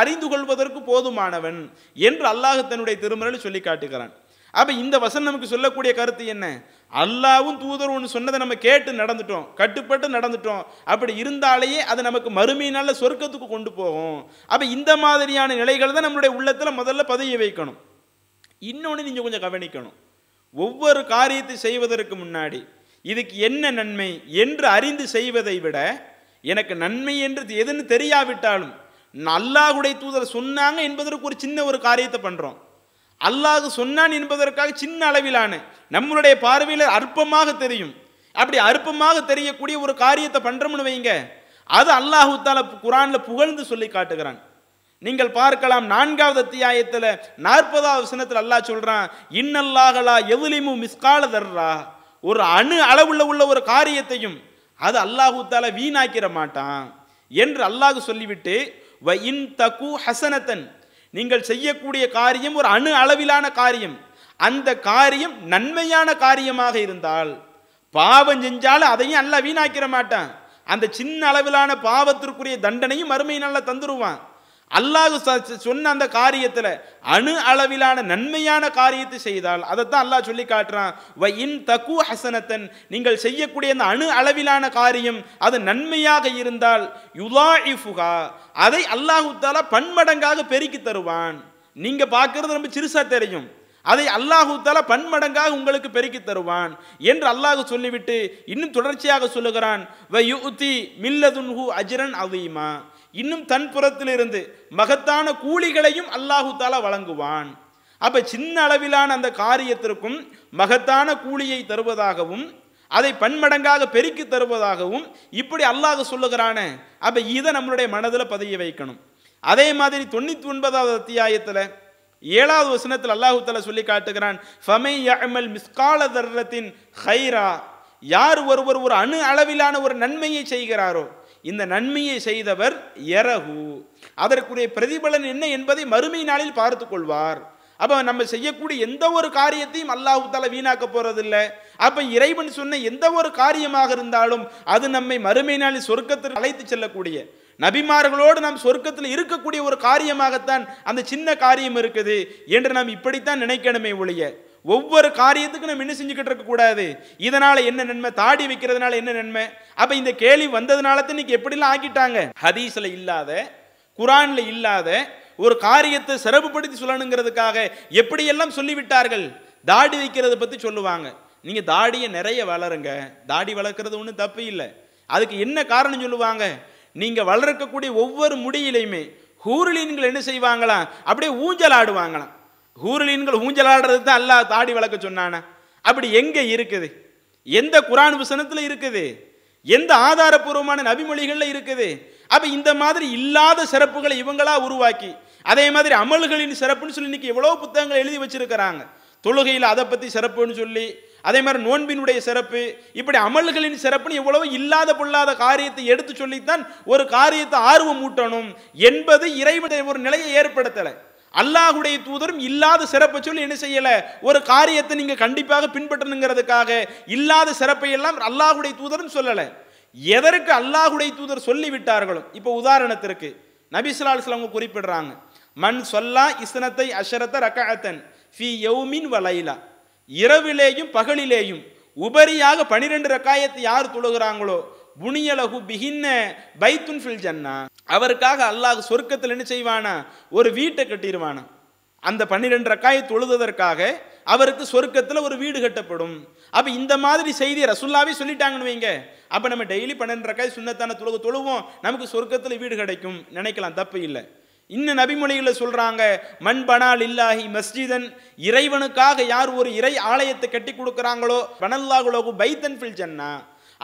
அறிந்து கொள்வதற்கு போதுமானவன் என்று அல்லாஹு தன்னுடைய திருமறையில் சொல்லி காட்டுகிறான் அப்போ இந்த வசனம் நமக்கு சொல்லக்கூடிய கருத்து என்ன அல்லாவும் தூதர் ஒன்று சொன்னதை நம்ம கேட்டு நடந்துட்டோம் கட்டுப்பட்டு நடந்துட்டோம் அப்படி இருந்தாலேயே அது நமக்கு மறுமையினால் சொர்க்கத்துக்கு கொண்டு போகும் அப்போ இந்த மாதிரியான நிலைகள் தான் நம்மளுடைய உள்ளத்தில் முதல்ல பதவி வைக்கணும் இன்னொன்று நீங்கள் கொஞ்சம் கவனிக்கணும் ஒவ்வொரு காரியத்தை செய்வதற்கு முன்னாடி இதுக்கு என்ன நன்மை என்று அறிந்து செய்வதை விட எனக்கு நன்மை என்று எதுன்னு தெரியாவிட்டாலும் அல்லாஹுடைய தூதர் சொன்னாங்க என்பதற்கு ஒரு சின்ன ஒரு காரியத்தை பண்ணுறோம் அல்லாஹ் சொன்னான் என்பதற்காக சின்ன அளவிலான நம்மளுடைய பார்வையில் அற்பமாக தெரியும் அப்படி அற்பமாக தெரியக்கூடிய ஒரு காரியத்தை பண்ணுறோம்னு வைங்க அது அல்லாஹு தால குரானில் புகழ்ந்து சொல்லி காட்டுகிறான் நீங்கள் பார்க்கலாம் நான்காவது அத்தியாயத்தில் நாற்பதாவது வசனத்தில் அல்லாஹ் சொல்கிறான் இன்னல்லாகலா எதுலிமு மிஸ்கால தர்றா ஒரு அணு அளவுள்ள உள்ள ஒரு காரியத்தையும் அது அல்லாஹூ தால வீணாக்கிற மாட்டான் என்று அல்லாஹு சொல்லிவிட்டு வ இன் தகு ஹசனத்தன் நீங்கள் செய்யக்கூடிய காரியம் ஒரு அணு அளவிலான காரியம் அந்த காரியம் நன்மையான காரியமாக இருந்தால் பாவம் செஞ்சாலும் அதையும் அல்ல வீணாக்கிற மாட்டான் அந்த சின்ன அளவிலான பாவத்திற்குரிய தண்டனையும் மறுமை நல்லா தந்துருவான் அல்லாஹு சொன்ன அந்த காரியத்தில் அணு அளவிலான நன்மையான காரியத்தை செய்தால் அதைத்தான் அல்லாஹ் சொல்லி காட்டுறான் வ இன் தகு ஹசனத்தன் நீங்கள் செய்யக்கூடிய அந்த அணு அளவிலான காரியம் அது நன்மையாக இருந்தால் யுலா இஃபுகா அதை அல்லாஹு தாலா பன்மடங்காக பெருக்கி தருவான் நீங்கள் பார்க்கறது ரொம்ப சிறுசாக தெரியும் அதை அல்லாஹு பன்மடங்காக உங்களுக்கு பெருக்கி தருவான் என்று அல்லாஹு சொல்லிவிட்டு இன்னும் தொடர்ச்சியாக சொல்லுகிறான் வ யுத்தி மில்லதுன்ஹு அஜரன் அவீமா இன்னும் தன் புறத்திலிருந்து மகத்தான கூலிகளையும் அல்லாஹு தாலா வழங்குவான் அப்ப சின்ன அளவிலான அந்த காரியத்திற்கும் மகத்தான கூலியை தருவதாகவும் அதை பன்மடங்காக பெருக்கி தருவதாகவும் இப்படி அல்லாஹ் சொல்லுகிறானே அப்போ இதை நம்மளுடைய மனதில் பதிய வைக்கணும் அதே மாதிரி தொண்ணூற்றி ஒன்பதாவது அத்தியாயத்தில் ஏழாவது வசனத்தில் அல்லாஹு தலா சொல்லி காட்டுகிறான் ஹைரா யார் ஒருவர் ஒரு அணு அளவிலான ஒரு நன்மையை செய்கிறாரோ இந்த நன்மையை செய்தவர் எரகு அதற்குரிய பிரதிபலன் என்ன என்பதை மறுமை நாளில் பார்த்து கொள்வார் அப்போ நம்ம செய்யக்கூடிய எந்த ஒரு காரியத்தையும் அல்லாஹால வீணாக்க போகிறதில்ல அப்போ இறைவன் சொன்ன எந்த ஒரு காரியமாக இருந்தாலும் அது நம்மை மறுமை நாளில் சொர்க்கத்தில் அழைத்து செல்லக்கூடிய நபிமார்களோடு நாம் சொர்க்கத்தில் இருக்கக்கூடிய ஒரு காரியமாகத்தான் அந்த சின்ன காரியம் இருக்குது என்று நாம் இப்படித்தான் நினைக்கணுமே ஒழிய ஒவ்வொரு காரியத்துக்கும் நம்ம என்ன செஞ்சுக்கிட்டு இருக்கக்கூடாது இதனால் என்ன நன்மை தாடி வைக்கிறதுனால என்ன நன்மை அப்போ இந்த கேள்வி வந்ததுனால தான் இன்னைக்கு எப்படிலாம் ஆக்கிட்டாங்க ஹதீஸில் இல்லாத குரானில் இல்லாத ஒரு காரியத்தை சிறப்புப்படுத்தி சொல்லணுங்கிறதுக்காக எப்படியெல்லாம் சொல்லிவிட்டார்கள் தாடி வைக்கிறத பற்றி சொல்லுவாங்க நீங்கள் தாடியை நிறைய வளருங்க தாடி வளர்க்குறது ஒன்றும் தப்பு இல்லை அதுக்கு என்ன காரணம் சொல்லுவாங்க நீங்கள் வளர்க்கக்கூடிய ஒவ்வொரு முடியிலையுமே ஹூருலின்கள் என்ன செய்வாங்களாம் அப்படியே ஊஞ்சல் ஆடுவாங்களாம் ஹூரலீன்கள் ஊஞ்சலாடுறது தான் அல்லாஹ் தாடி வளர்க்க சொன்னானே அப்படி எங்கே இருக்குது எந்த குரான் விசனத்தில் இருக்குது எந்த ஆதாரபூர்வமான நபிமொழிகளில் இருக்குது அப்போ இந்த மாதிரி இல்லாத சிறப்புகளை இவங்களா உருவாக்கி அதே மாதிரி அமல்களின் சிறப்புன்னு சொல்லி இன்னைக்கு எவ்வளோ புத்தகங்கள் எழுதி வச்சிருக்கிறாங்க தொழுகையில் அதை பற்றி சிறப்புன்னு சொல்லி அதே மாதிரி நோன்பினுடைய சிறப்பு இப்படி அமல்களின் சிறப்புன்னு எவ்வளவு இல்லாத பொல்லாத காரியத்தை எடுத்து சொல்லித்தான் ஒரு காரியத்தை ஆர்வம் ஊட்டணும் என்பது இறைவனை ஒரு நிலையை ஏற்படுத்தலை அல்லாஹுடைய தூதரும் இல்லாத சிறப்பை சொல்லி என்ன செய்யலை ஒரு காரியத்தை நீங்கள் கண்டிப்பாக பின்பற்றணுங்கிறதுக்காக இல்லாத சிறப்பை எல்லாம் அல்லாஹுடைய தூதரும் சொல்லலை எதற்கு அல்லாஹுடைய தூதர் சொல்லிவிட்டார்களோ இப்போ உதாரணத்திற்கு நபிஸ்லால் அவங்க குறிப்பிடுறாங்க மண் சொல்லா இஸ்னத்தை அஷரத்த ரகாத்தன் ஃபி யௌமின் வலைலா இரவிலேயும் பகலிலேயும் உபரியாக பனிரெண்டு ரக்காயத்தை யார் தொழுகிறாங்களோ புனியலகு பிகின்ன பைத்துன் ஃபில் ஜன்னா அவருக்காக அல்லாஹ் சொர்க்கத்தில் என்ன செய்வானா ஒரு வீட்டை கட்டிடுவானா அந்த பன்னிரெண்டு ரக்காயை தொழுதுவதற்காக அவருக்கு சொர்க்கத்தில் ஒரு வீடு கட்டப்படும் அப்போ இந்த மாதிரி செய்தி ரசுல்லாவே சொல்லிட்டாங்கன்னு வைங்க அப்போ நம்ம டெய்லி பன்னெண்டு ரக்காய் சுண்ணத்தான தொழுகு தொழுவோம் நமக்கு சொர்க்கத்தில் வீடு கிடைக்கும் நினைக்கலாம் தப்பு இல்லை இன்னும் நபிமொழிகளில் சொல்கிறாங்க மண் பனால் இல்லாஹி மஸ்ஜிதன் இறைவனுக்காக யார் ஒரு இறை ஆலயத்தை கட்டி கொடுக்குறாங்களோ பனல்லாகுலோகு பைத்தன் ஃபில் ஜன்னா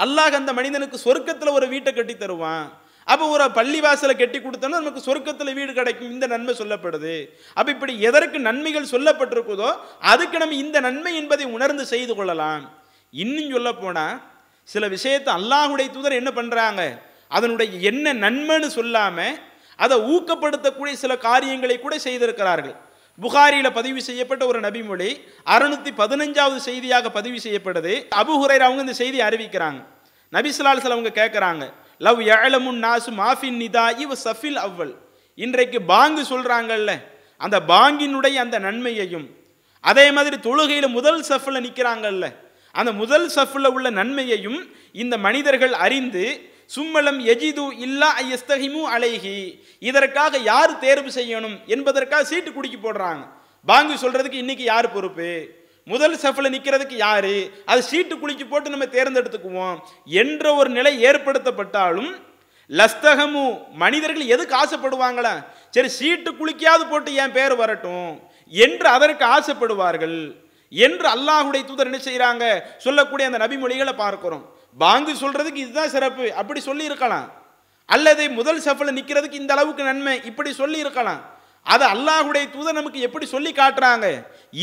அல்லாஹ் அந்த மனிதனுக்கு சொர்க்கத்தில் ஒரு வீட்டை கட்டி தருவான் அப்போ ஒரு பள்ளிவாசலை கட்டி கொடுத்தோன்னா நமக்கு சொர்க்கத்தில் வீடு கிடைக்கும் இந்த நன்மை சொல்லப்படுது அப்போ இப்படி எதற்கு நன்மைகள் சொல்லப்பட்டிருக்குதோ அதுக்கு நம்ம இந்த நன்மை என்பதை உணர்ந்து செய்து கொள்ளலாம் இன்னும் சொல்ல போனால் சில விஷயத்தை அல்லாஹுடைய தூதர் என்ன பண்ணுறாங்க அதனுடைய என்ன நன்மைன்னு சொல்லாமல் அதை ஊக்கப்படுத்தக்கூடிய சில காரியங்களை கூட செய்திருக்கிறார்கள் புகாரியில் பதிவு செய்யப்பட்ட ஒரு நபிமொழி அறுநூத்தி பதினஞ்சாவது செய்தியாக பதிவு செய்யப்படுது அபுஹுரை அவங்க இந்த செய்தி அறிவிக்கிறாங்க நபிசுலால்சல் அவங்க கேட்குறாங்க லவ் ஏழமுன் நாசு மாஃபின் நிதா இவ சஃபில் அவ்வல் இன்றைக்கு பாங்கு சொல்கிறாங்கல்ல அந்த பாங்கினுடைய அந்த நன்மையையும் அதே மாதிரி தொழுகையில் முதல் சஃபில் நிற்கிறாங்கல்ல அந்த முதல் சஃபில் உள்ள நன்மையையும் இந்த மனிதர்கள் அறிந்து சும்மலம் எஜிது இல்லா ஐயஸ்தகிமு அழகி இதற்காக யார் தேர்வு செய்யணும் என்பதற்காக சீட்டு குடிக்கி போடுறாங்க பாங்கு சொல்கிறதுக்கு இன்னைக்கு யார் பொறுப்பு முதல் செஃபில் நிற்கிறதுக்கு யார் அது சீட்டு குளிச்சு போட்டு நம்ம தேர்ந்தெடுத்துக்குவோம் என்ற ஒரு நிலை ஏற்படுத்தப்பட்டாலும் லஸ்தகமு மனிதர்கள் எதுக்கு ஆசைப்படுவாங்களா சரி சீட்டு குளிக்காது போட்டு என் பேர் வரட்டும் என்று அதற்கு ஆசைப்படுவார்கள் என்று அல்லாஹுடைய தூதர் என்ன செய்கிறாங்க சொல்லக்கூடிய அந்த நபிமொழிகளை பார்க்குறோம் பாங்கு சொல்கிறதுக்கு இதுதான் சிறப்பு அப்படி சொல்லியிருக்கலாம் அல்லது முதல் சஃபில் நிற்கிறதுக்கு இந்த அளவுக்கு நன்மை இப்படி சொல்லி இருக்கலாம் அதை அல்லாஹுடைய தூதர் நமக்கு எப்படி சொல்லி காட்டுறாங்க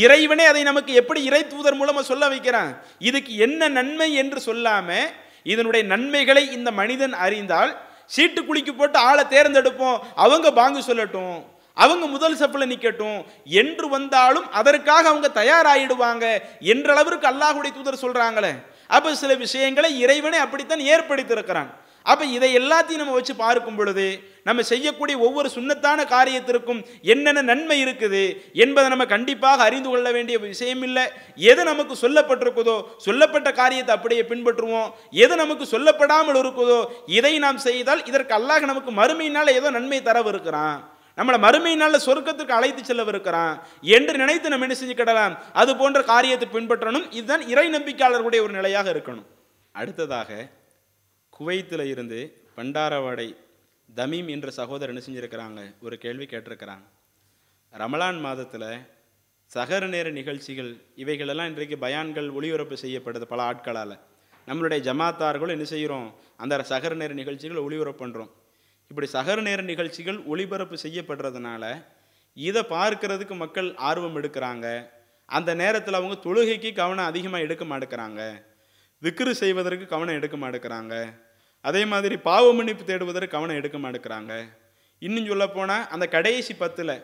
இறைவனே அதை நமக்கு எப்படி இறை தூதர் மூலமாக சொல்ல வைக்கிறான் இதுக்கு என்ன நன்மை என்று சொல்லாமல் இதனுடைய நன்மைகளை இந்த மனிதன் அறிந்தால் சீட்டு குளிக்கு போட்டு ஆளை தேர்ந்தெடுப்போம் அவங்க பாங்கு சொல்லட்டும் அவங்க முதல் சப்பில் நிற்கட்டும் என்று வந்தாலும் அதற்காக அவங்க தயாராகிடுவாங்க என்றளவிற்கு அல்லாஹுடைய தூதர் சொல்கிறாங்களே அப்போ சில விஷயங்களை இறைவனை அப்படித்தான் ஏற்படுத்தியிருக்கிறான் அப்போ இதை எல்லாத்தையும் நம்ம வச்சு பார்க்கும் பொழுது நம்ம செய்யக்கூடிய ஒவ்வொரு சுண்ணத்தான காரியத்திற்கும் என்னென்ன நன்மை இருக்குது என்பதை நம்ம கண்டிப்பாக அறிந்து கொள்ள வேண்டிய விஷயம் இல்லை எது நமக்கு சொல்லப்பட்டிருக்குதோ சொல்லப்பட்ட காரியத்தை அப்படியே பின்பற்றுவோம் எது நமக்கு சொல்லப்படாமல் இருக்குதோ இதை நாம் செய்தால் இதற்கு அல்லாஹ் நமக்கு மறுமையினால் ஏதோ நன்மை இருக்கிறான் நம்மளை மறுமையினால் சொர்க்கத்திற்கு அழைத்து செல்லவிருக்கிறான் என்று நினைத்து நம்ம என்ன செஞ்சு கிடலாம் அது போன்ற காரியத்தை பின்பற்றணும் இதுதான் இறை நம்பிக்கையாளர்களுடைய ஒரு நிலையாக இருக்கணும் அடுத்ததாக குவைத்தில் இருந்து பண்டாரவாடை தமீம் என்ற சகோதரர் என்ன செஞ்சுருக்கிறாங்க ஒரு கேள்வி கேட்டிருக்கிறாங்க ரமலான் மாதத்தில் சகர நேர நிகழ்ச்சிகள் இவைகளெல்லாம் இன்றைக்கு பயான்கள் ஒளிபரப்பு செய்யப்படுது பல ஆட்களால் நம்மளுடைய ஜமாத்தார்களும் என்ன செய்கிறோம் அந்த சகர நேர நிகழ்ச்சிகள் ஒளிபரப்பு பண்ணுறோம் இப்படி சகர நேர நிகழ்ச்சிகள் ஒளிபரப்பு செய்யப்படுறதுனால இதை பார்க்கறதுக்கு மக்கள் ஆர்வம் எடுக்கிறாங்க அந்த நேரத்தில் அவங்க தொழுகைக்கு கவனம் அதிகமாக எடுக்க மாட்டேங்கிறாங்க விக்கிரு செய்வதற்கு கவனம் எடுக்க மாட்டேங்கிறாங்க அதே மாதிரி பாவ மன்னிப்பு தேடுவதற்கு கவனம் எடுக்க மாட்டேங்கிறாங்க இன்னும் சொல்லப்போனால் அந்த கடைசி பத்தில்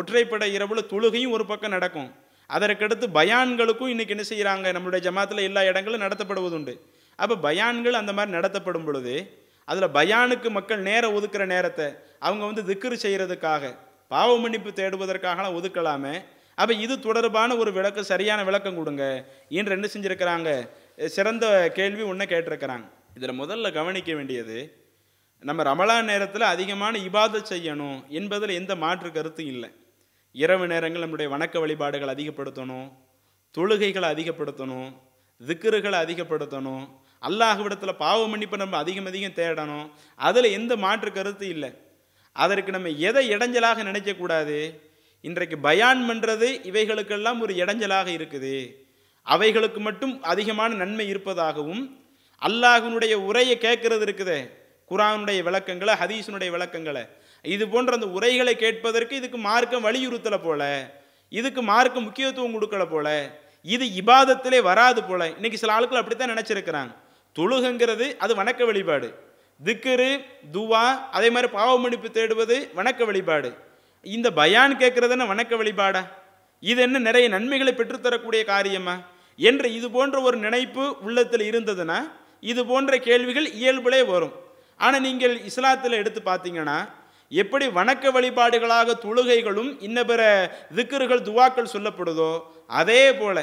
ஒற்றைப்படை இரவில் தொழுகையும் ஒரு பக்கம் நடக்கும் அதற்கடுத்து பயான்களுக்கும் இன்றைக்கி என்ன செய்கிறாங்க நம்மளுடைய ஜமாத்தில் எல்லா இடங்களும் நடத்தப்படுவதுண்டு அப்போ பயான்கள் அந்த மாதிரி நடத்தப்படும் பொழுது அதில் பயானுக்கு மக்கள் நேரம் ஒதுக்குற நேரத்தை அவங்க வந்து திக்கிரு செய்கிறதுக்காக பாவ மன்னிப்பு தேடுவதற்காகலாம் ஒதுக்கலாமே அப்போ இது தொடர்பான ஒரு விளக்கம் சரியான விளக்கம் கொடுங்க இன்று என்ன செஞ்சுருக்கிறாங்க சிறந்த கேள்வி ஒன்று கேட்டிருக்கிறாங்க இதில் முதல்ல கவனிக்க வேண்டியது நம்ம ரமலான் நேரத்தில் அதிகமான இபாத செய்யணும் என்பதில் எந்த மாற்று கருத்தும் இல்லை இரவு நேரங்கள் நம்முடைய வணக்க வழிபாடுகளை அதிகப்படுத்தணும் தொழுகைகளை அதிகப்படுத்தணும் திக்கிறுகளை அதிகப்படுத்தணும் அல்லாஹுவிடத்தில் பாவ மன்னிப்பை நம்ம அதிகம் அதிகம் தேடணும் அதில் எந்த மாற்று கருத்து இல்லை அதற்கு நம்ம எதை இடைஞ்சலாக நினைக்கக்கூடாது இன்றைக்கு பயான் பண்ணுறது இவைகளுக்கெல்லாம் ஒரு இடைஞ்சலாக இருக்குது அவைகளுக்கு மட்டும் அதிகமான நன்மை இருப்பதாகவும் அல்லாஹினுடைய உரையை கேட்கறது இருக்குதே குரானுடைய விளக்கங்களை ஹதீஷனுடைய விளக்கங்களை இது போன்ற அந்த உரைகளை கேட்பதற்கு இதுக்கு மார்க்கம் வலியுறுத்தலை போல இதுக்கு மார்க்கம் முக்கியத்துவம் கொடுக்கல போல இது இபாதத்திலே வராது போல இன்னைக்கு சில ஆட்கள் அப்படித்தான் நினச்சிருக்கிறாங்க தொழுகுங்கிறது அது வணக்க வழிபாடு திக்கரு துவா அதே மாதிரி பாவ மன்னிப்பு தேடுவது வணக்க வழிபாடு இந்த பயான் கேட்குறதுன்னு வணக்க வழிபாடா இது என்ன நிறைய நன்மைகளை பெற்றுத்தரக்கூடிய காரியமா என்று இது போன்ற ஒரு நினைப்பு உள்ளத்தில் இருந்ததுன்னா இது போன்ற கேள்விகள் இயல்புலே வரும் ஆனால் நீங்கள் இஸ்லாத்தில் எடுத்து பார்த்தீங்கன்னா எப்படி வணக்க வழிபாடுகளாக தொழுகைகளும் இன்ன பிற திக்கர்கள் துவாக்கள் சொல்லப்படுதோ அதே போல்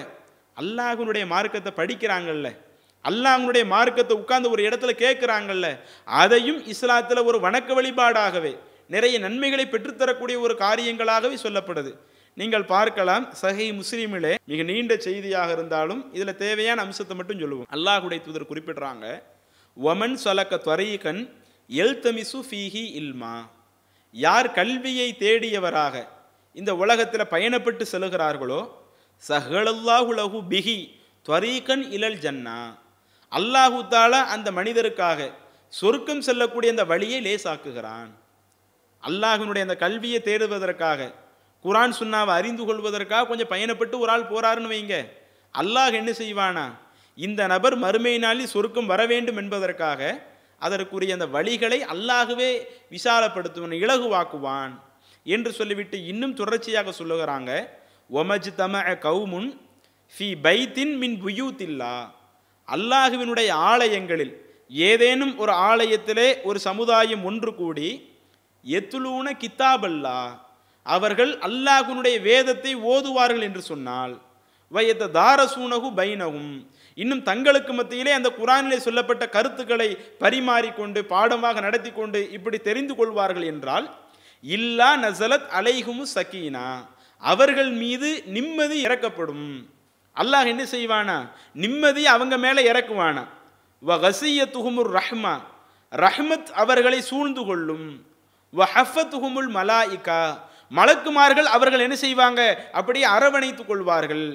அல்லாஹனுடைய மார்க்கத்தை படிக்கிறாங்கல்ல அவங்களுடைய மார்க்கத்தை உட்கார்ந்து ஒரு இடத்துல கேட்குறாங்கல்ல அதையும் இஸ்லாத்தில் ஒரு வணக்க வழிபாடாகவே நிறைய நன்மைகளை பெற்றுத்தரக்கூடிய ஒரு காரியங்களாகவே சொல்லப்படுது நீங்கள் பார்க்கலாம் சஹி முஸ்லீமிலே மிக நீண்ட செய்தியாக இருந்தாலும் இதில் தேவையான அம்சத்தை மட்டும் சொல்லுவோம் அல்லாஹுடைய தூதர் குறிப்பிடுறாங்க ஒமன் சலக்க துவரீகன் எல் தமிசு ஃபீஹி இல்மா யார் கல்வியை தேடியவராக இந்த உலகத்தில் பயணப்பட்டு செல்கிறார்களோ சஹலல்லாஹுலகு பிஹி துவரீகன் இலல் ஜன்னா அல்லாஹு தாலா அந்த மனிதருக்காக சொர்க்கம் செல்லக்கூடிய அந்த வழியை லேசாக்குகிறான் அல்லாஹினுடைய அந்த கல்வியை தேடுவதற்காக குரான் சுன்னாவை அறிந்து கொள்வதற்காக கொஞ்சம் பயணப்பட்டு ஒரு ஆள் போறாருன்னு வைங்க அல்லாஹ் என்ன செய்வானா இந்த நபர் மறுமை நாளில் சொர்க்கம் வர வேண்டும் என்பதற்காக அதற்குரிய அந்த வழிகளை அல்லாகவே விசாலப்படுத்துவன் இலகுவாக்குவான் என்று சொல்லிவிட்டு இன்னும் தொடர்ச்சியாக சொல்லுகிறாங்க ஒமஜ் தம கவுமுன் ஃபி பைத்தின் மின் புயூத்தில்லா அல்லாஹுவினுடைய ஆலயங்களில் ஏதேனும் ஒரு ஆலயத்திலே ஒரு சமுதாயம் ஒன்று கூடி எத்துலூன கித்தாபல்லா அவர்கள் அல்லாஹுனுடைய வேதத்தை ஓதுவார்கள் என்று சொன்னால் வயத்த தாரசூனகு பைனகும் இன்னும் தங்களுக்கு மத்தியிலே அந்த குரானிலே சொல்லப்பட்ட கருத்துக்களை பரிமாறிக்கொண்டு பாடமாக நடத்தி கொண்டு இப்படி தெரிந்து கொள்வார்கள் என்றால் இல்லா நசலத் அலைகுமு சக்கீனா அவர்கள் மீது நிம்மதி இறக்கப்படும் அல்லாஹ் என்ன செய்வானா நிம்மதி அவங்க மேலே இறக்குவானா வ ஹசிய துகுமுர் ரஹ்மா ரஹ்மத் அவர்களை சூழ்ந்து கொள்ளும் வ துகுமுல் மலாயிகா மலக்குமார்கள் அவர்கள் என்ன செய்வாங்க அப்படியே அரவணைத்துக் கொள்வார்கள்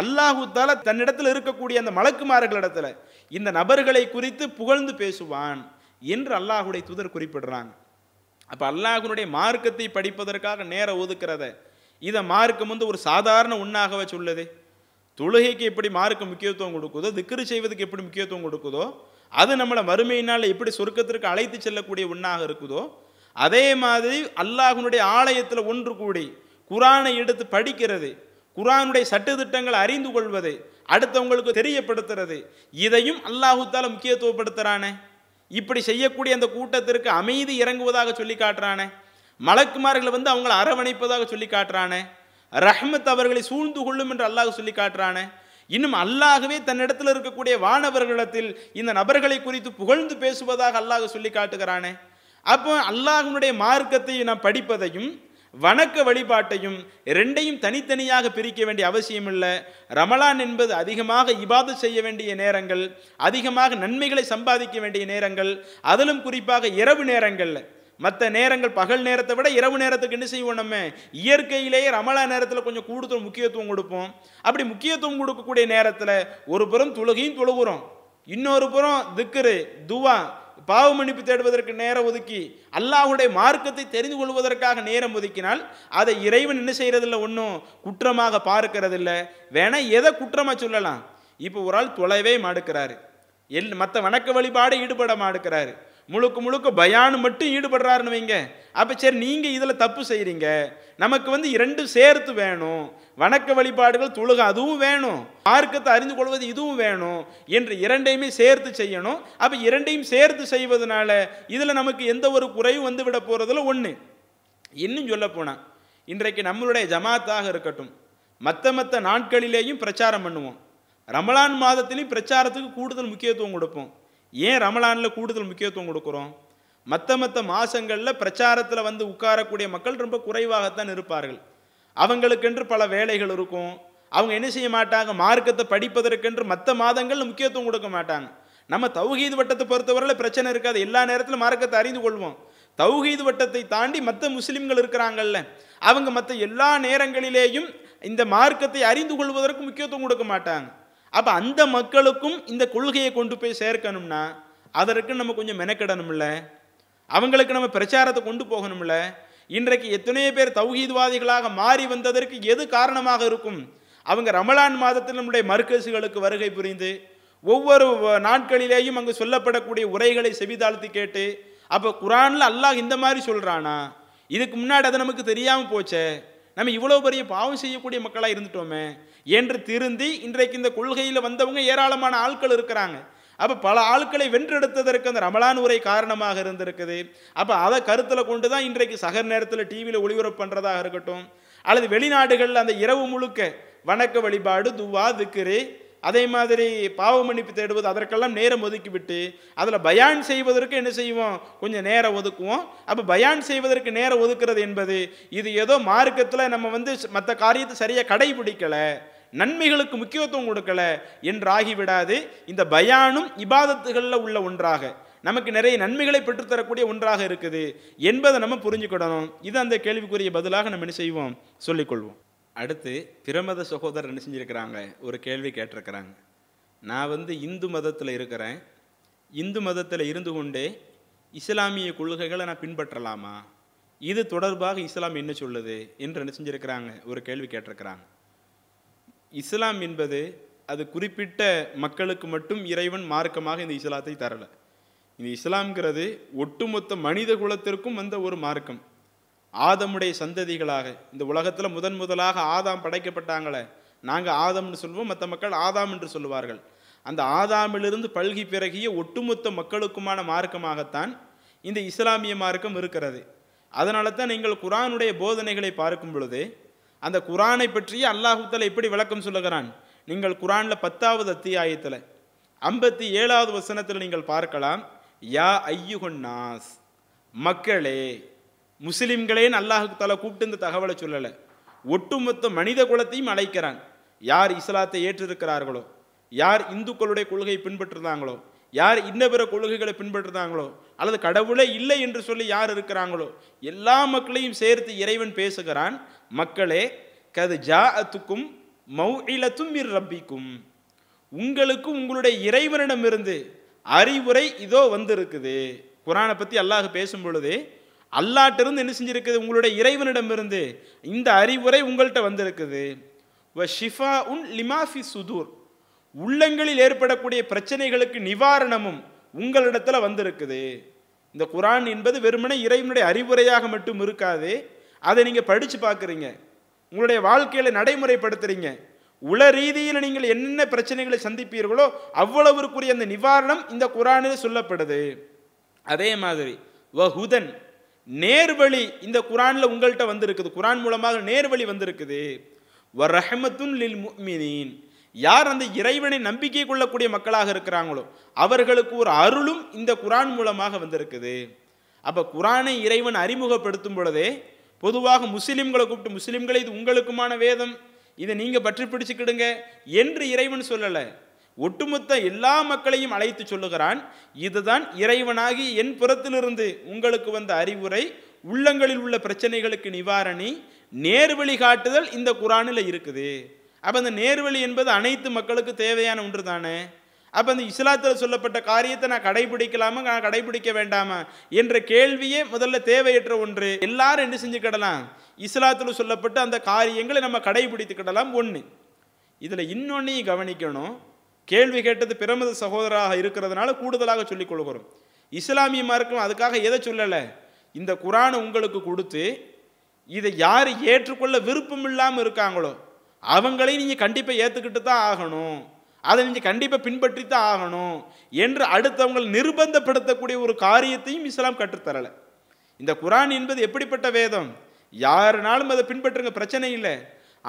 அல்லாஹு தால தன்னிடத்தில் இருக்கக்கூடிய அந்த மலக்குமார்களிடத்தில் இந்த நபர்களை குறித்து புகழ்ந்து பேசுவான் என்று அல்லாஹுடைய தூதர் குறிப்பிடுறாங்க அப்போ அல்லாஹுனுடைய மார்க்கத்தை படிப்பதற்காக நேரம் ஒதுக்கிறத இதை மார்க்கம் வந்து ஒரு சாதாரண உண்ணாக வச்சுள்ளது தொழுகைக்கு எப்படி மார்க்கு முக்கியத்துவம் கொடுக்குதோ திக்ரு செய்வதுக்கு எப்படி முக்கியத்துவம் கொடுக்குதோ அது நம்மளை வறுமையினால் எப்படி சொர்க்கத்திற்கு அழைத்து செல்லக்கூடிய உண்ணாக இருக்குதோ அதே மாதிரி அல்லாஹனுடைய ஆலயத்தில் ஒன்று கூடி குரானை எடுத்து படிக்கிறது குரானுடைய சட்டத்திட்டங்களை அறிந்து கொள்வது அடுத்தவங்களுக்கு தெரியப்படுத்துறது இதையும் அல்லாஹுத்தால முக்கியத்துவப்படுத்துகிறானே இப்படி செய்யக்கூடிய அந்த கூட்டத்திற்கு அமைதி இறங்குவதாக சொல்லி காட்டுறானே மலக்குமார்களை வந்து அவங்களை அரவணைப்பதாக சொல்லி காட்டுறானே ரஹ்மத் அவர்களை சூழ்ந்து கொள்ளும் என்று அல்லாஹ் சொல்லி காட்டுறானே இன்னும் அல்லாகவே தன்னிடத்தில் இருக்கக்கூடிய வானவர்களிடத்தில் இந்த நபர்களை குறித்து புகழ்ந்து பேசுவதாக அல்லாஹ் சொல்லி காட்டுகிறானே அப்போ அல்லாஹனுடைய மார்க்கத்தை நாம் படிப்பதையும் வணக்க வழிபாட்டையும் ரெண்டையும் தனித்தனியாக பிரிக்க வேண்டிய அவசியம் இல்லை ரமலான் என்பது அதிகமாக இபாத செய்ய வேண்டிய நேரங்கள் அதிகமாக நன்மைகளை சம்பாதிக்க வேண்டிய நேரங்கள் அதிலும் குறிப்பாக இரவு நேரங்களில் மற்ற நேரங்கள் பகல் நேரத்தை விட இரவு நேரத்துக்கு என்ன செய்வோம் நம்ம இயற்கையிலேயே ரமலா நேரத்தில் கொஞ்சம் கூடுதல் முக்கியத்துவம் கொடுப்போம் அப்படி முக்கியத்துவம் கொடுக்கக்கூடிய நேரத்தில் ஒரு புறம் துலகையும் தொழுகிறோம் இன்னொரு புறம் திக்கரு துவா பாவ மன்னிப்பு தேடுவதற்கு நேரம் ஒதுக்கி அல்லாஹுடைய மார்க்கத்தை தெரிந்து கொள்வதற்காக நேரம் ஒதுக்கினால் அதை இறைவன் என்ன செய்கிறதில்ல ஒன்றும் குற்றமாக பார்க்கறதில்ல வேணா எதை குற்றமாக சொல்லலாம் இப்போ ஒரு ஆள் தொலைவே மாடுக்கிறாரு எல் மற்ற வணக்க வழிபாடு ஈடுபட மாடுக்கிறாரு முழுக்க முழுக்க பயான் மட்டும் ஈடுபடுறாருன்னு வைங்க அப்போ சரி நீங்கள் இதில் தப்பு செய்கிறீங்க நமக்கு வந்து இரண்டும் சேர்த்து வேணும் வணக்க வழிபாடுகள் தொழுக அதுவும் வேணும் மார்க்கத்தை அறிந்து கொள்வது இதுவும் வேணும் என்று இரண்டையுமே சேர்த்து செய்யணும் அப்போ இரண்டையும் சேர்த்து செய்வதனால இதில் நமக்கு எந்த ஒரு குறையும் வந்து விட போகிறதுல ஒன்று இன்னும் சொல்ல போனால் இன்றைக்கு நம்மளுடைய ஜமாத்தாக இருக்கட்டும் மற்ற மற்ற நாட்களிலேயும் பிரச்சாரம் பண்ணுவோம் ரமலான் மாதத்திலையும் பிரச்சாரத்துக்கு கூடுதல் முக்கியத்துவம் கொடுப்போம் ஏன் ரமலானில் கூடுதல் முக்கியத்துவம் கொடுக்குறோம் மற்ற மற்ற மாதங்களில் பிரச்சாரத்தில் வந்து உட்காரக்கூடிய மக்கள் ரொம்ப குறைவாகத்தான் இருப்பார்கள் அவங்களுக்கென்று பல வேலைகள் இருக்கும் அவங்க என்ன செய்ய மாட்டாங்க மார்க்கத்தை படிப்பதற்கென்று மற்ற மாதங்களில் முக்கியத்துவம் கொடுக்க மாட்டாங்க நம்ம தௌஹீது வட்டத்தை பொறுத்தவரையில் பிரச்சனை இருக்காது எல்லா நேரத்திலும் மார்க்கத்தை அறிந்து கொள்வோம் தௌஹீது வட்டத்தை தாண்டி மற்ற முஸ்லீம்கள் இருக்கிறாங்கல்ல அவங்க மற்ற எல்லா நேரங்களிலேயும் இந்த மார்க்கத்தை அறிந்து கொள்வதற்கு முக்கியத்துவம் கொடுக்க மாட்டாங்க அப்போ அந்த மக்களுக்கும் இந்த கொள்கையை கொண்டு போய் சேர்க்கணும்னா அதற்கு நம்ம கொஞ்சம் மெனக்கிடணும்ல அவங்களுக்கு நம்ம பிரச்சாரத்தை கொண்டு போகணும்ல இன்றைக்கு எத்தனையோ பேர் தௌஹீத்வாதிகளாக மாறி வந்ததற்கு எது காரணமாக இருக்கும் அவங்க ரமலான் மாதத்தில் நம்முடைய மர்க்கசுகளுக்கு வருகை புரிந்து ஒவ்வொரு நாட்களிலேயும் அங்கு சொல்லப்படக்கூடிய உரைகளை செவிதாழ்த்தி கேட்டு அப்போ குரானில் அல்லாஹ் இந்த மாதிரி சொல்கிறானா இதுக்கு முன்னாடி அது நமக்கு தெரியாமல் போச்சே நம்ம இவ்வளோ பெரிய பாவம் செய்யக்கூடிய மக்களாக இருந்துட்டோமே என்று திருந்தி இன்றைக்கு இந்த கொள்கையில் வந்தவங்க ஏராளமான ஆட்கள் இருக்கிறாங்க அப்போ பல ஆட்களை வென்றெடுத்ததற்கு அந்த ரமலான் உரை காரணமாக இருந்திருக்குது அப்போ அதை கருத்தில் கொண்டு தான் இன்றைக்கு சகர் நேரத்தில் டிவியில் ஒளிபரப்பு பண்ணுறதாக இருக்கட்டும் அல்லது வெளிநாடுகளில் அந்த இரவு முழுக்க வணக்க வழிபாடு துவா துக்குரு அதே மாதிரி பாவ மன்னிப்பு தேடுவது அதற்கெல்லாம் நேரம் ஒதுக்கிவிட்டு அதில் பயான் செய்வதற்கு என்ன செய்வோம் கொஞ்சம் நேரம் ஒதுக்குவோம் அப்போ பயான் செய்வதற்கு நேரம் ஒதுக்குறது என்பது இது ஏதோ மார்க்கத்தில் நம்ம வந்து மற்ற காரியத்தை சரியாக கடைபிடிக்கலை நன்மைகளுக்கு முக்கியத்துவம் கொடுக்கல என்று ஆகிவிடாது இந்த பயானும் இபாதத்துகளில் உள்ள ஒன்றாக நமக்கு நிறைய நன்மைகளை பெற்றுத்தரக்கூடிய ஒன்றாக இருக்குது என்பதை நம்ம புரிஞ்சுக்கிடணும் இது அந்த கேள்விக்குரிய பதிலாக நம்ம என்ன செய்வோம் சொல்லிக்கொள்வோம் அடுத்து பிரமத சகோதரர் என்ன செஞ்சுருக்கிறாங்க ஒரு கேள்வி கேட்டிருக்கிறாங்க நான் வந்து இந்து மதத்தில் இருக்கிறேன் இந்து மதத்தில் இருந்து கொண்டே இஸ்லாமிய கொள்கைகளை நான் பின்பற்றலாமா இது தொடர்பாக இஸ்லாம் என்ன சொல்லுது என்று என்ன செஞ்சுருக்கிறாங்க ஒரு கேள்வி கேட்டிருக்கிறாங்க இஸ்லாம் என்பது அது குறிப்பிட்ட மக்களுக்கு மட்டும் இறைவன் மார்க்கமாக இந்த இஸ்லாத்தை தரலை இந்த இஸ்லாம்ங்கிறது ஒட்டுமொத்த மனித குலத்திற்கும் வந்த ஒரு மார்க்கம் ஆதமுடைய சந்ததிகளாக இந்த உலகத்தில் முதன் முதலாக ஆதாம் படைக்கப்பட்டாங்களே நாங்கள் ஆதம்னு சொல்வோம் மற்ற மக்கள் ஆதாம் என்று சொல்லுவார்கள் அந்த ஆதாமிலிருந்து பல்கி பிறகிய ஒட்டுமொத்த மக்களுக்குமான மார்க்கமாகத்தான் இந்த இஸ்லாமிய மார்க்கம் இருக்கிறது அதனால தான் நீங்கள் குரானுடைய போதனைகளை பார்க்கும் பொழுது அந்த குரானை பற்றி அல்லாஹுத்தல எப்படி விளக்கம் சொல்லுகிறான் நீங்கள் குரானில் பத்தாவது அத்தியாயத்தில் ஐம்பத்தி ஏழாவது வசனத்தில் நீங்கள் பார்க்கலாம் யா ஐயுகுன்னாஸ் மக்களே முஸ்லிம்களேன்னு அல்லாஹுத்தாலா கூப்பிட்டு இந்த தகவலை சொல்லலை ஒட்டுமொத்த மனித குலத்தையும் அழைக்கிறான் யார் இஸ்லாத்தை ஏற்றிருக்கிறார்களோ யார் இந்துக்களுடைய கொள்கையை பின்பற்றுறாங்களோ யார் இன்ன பிற கொள்கைகளை பின்பற்றுறாங்களோ அல்லது கடவுளே இல்லை என்று சொல்லி யார் இருக்கிறாங்களோ எல்லா மக்களையும் சேர்த்து இறைவன் பேசுகிறான் மக்களே கது ஜா அத்துக்கும் மௌ இலத்தும் இர் ரப்பிக்கும் உங்களுக்கும் உங்களுடைய இறைவனிடமிருந்து அறிவுரை இதோ வந்திருக்குது குரானை பற்றி அல்லாஹ் பேசும் பொழுது அல்லாட்டிருந்து என்ன செஞ்சுருக்குது உங்களுடைய இறைவனிடமிருந்து இந்த அறிவுரை உங்கள்கிட்ட வந்திருக்குது வ ஷிஃபா உன் லிமாஃபி சுதூர் உள்ளங்களில் ஏற்படக்கூடிய பிரச்சனைகளுக்கு நிவாரணமும் உங்களிடத்தில் வந்திருக்குது இந்த குரான் என்பது வெறுமனே இறைவனுடைய அறிவுரையாக மட்டும் இருக்காது அதை நீங்கள் படித்து பார்க்குறீங்க உங்களுடைய வாழ்க்கையில் நடைமுறைப்படுத்துகிறீங்க உள ரீதியில் நீங்கள் என்னென்ன பிரச்சனைகளை சந்திப்பீர்களோ அவ்வளவுக்குரிய அந்த நிவாரணம் இந்த குரானில் சொல்லப்படுது அதே மாதிரி வஹுதன் நேர்வழி இந்த குரானில் உங்கள்கிட்ட வந்திருக்குது குரான் மூலமாக நேர்வழி வந்திருக்குது வ ரஹமத்துன் லில் முக்மினின் யார் அந்த இறைவனை நம்பிக்கை கொள்ளக்கூடிய மக்களாக இருக்கிறாங்களோ அவர்களுக்கு ஒரு அருளும் இந்த குரான் மூலமாக வந்திருக்குது அப்போ குரானை இறைவன் அறிமுகப்படுத்தும் பொழுதே பொதுவாக முஸ்லீம்களை கூப்பிட்டு முஸ்லீம்களை இது உங்களுக்குமான வேதம் இதை நீங்கள் பற்றி பிடிச்சிக்கிடுங்க என்று இறைவன் சொல்லலை ஒட்டுமொத்த எல்லா மக்களையும் அழைத்து சொல்லுகிறான் இதுதான் இறைவனாகி என் புறத்திலிருந்து உங்களுக்கு வந்த அறிவுரை உள்ளங்களில் உள்ள பிரச்சனைகளுக்கு நிவாரணி நேர்வழி காட்டுதல் இந்த குரானில் இருக்குது அப்போ அந்த நேர்வழி என்பது அனைத்து மக்களுக்கு தேவையான ஒன்று தானே அப்போ அந்த இஸ்லாத்தில் சொல்லப்பட்ட காரியத்தை நான் கடைபிடிக்கலாமா நான் கடைபிடிக்க வேண்டாமா என்ற கேள்வியே முதல்ல தேவையற்ற ஒன்று எல்லாரும் என்ன செஞ்சுக்கிடலாம் இஸ்லாத்தில் சொல்லப்பட்ட அந்த காரியங்களை நம்ம கடைபிடித்துக்கிடலாம் ஒன்று இதில் இன்னொன்னையும் கவனிக்கணும் கேள்வி கேட்டது பிரமத சகோதராக இருக்கிறதுனால கூடுதலாக சொல்லிக் கொள்கிறோம் இஸ்லாமிய மார்க்கம் அதுக்காக எதை சொல்லலை இந்த குரானை உங்களுக்கு கொடுத்து இதை யார் ஏற்றுக்கொள்ள விருப்பம் இல்லாமல் இருக்காங்களோ அவங்களையும் நீங்கள் கண்டிப்பாக ஏற்றுக்கிட்டு தான் ஆகணும் அதை நீங்கள் கண்டிப்பாக பின்பற்றி தான் ஆகணும் என்று அடுத்தவங்களை நிர்பந்தப்படுத்தக்கூடிய ஒரு காரியத்தையும் இஸ்லாம் கற்றுத்தரலை இந்த குரான் என்பது எப்படிப்பட்ட வேதம் யாருனாலும் அதை பின்பற்றுங்க பிரச்சனை இல்லை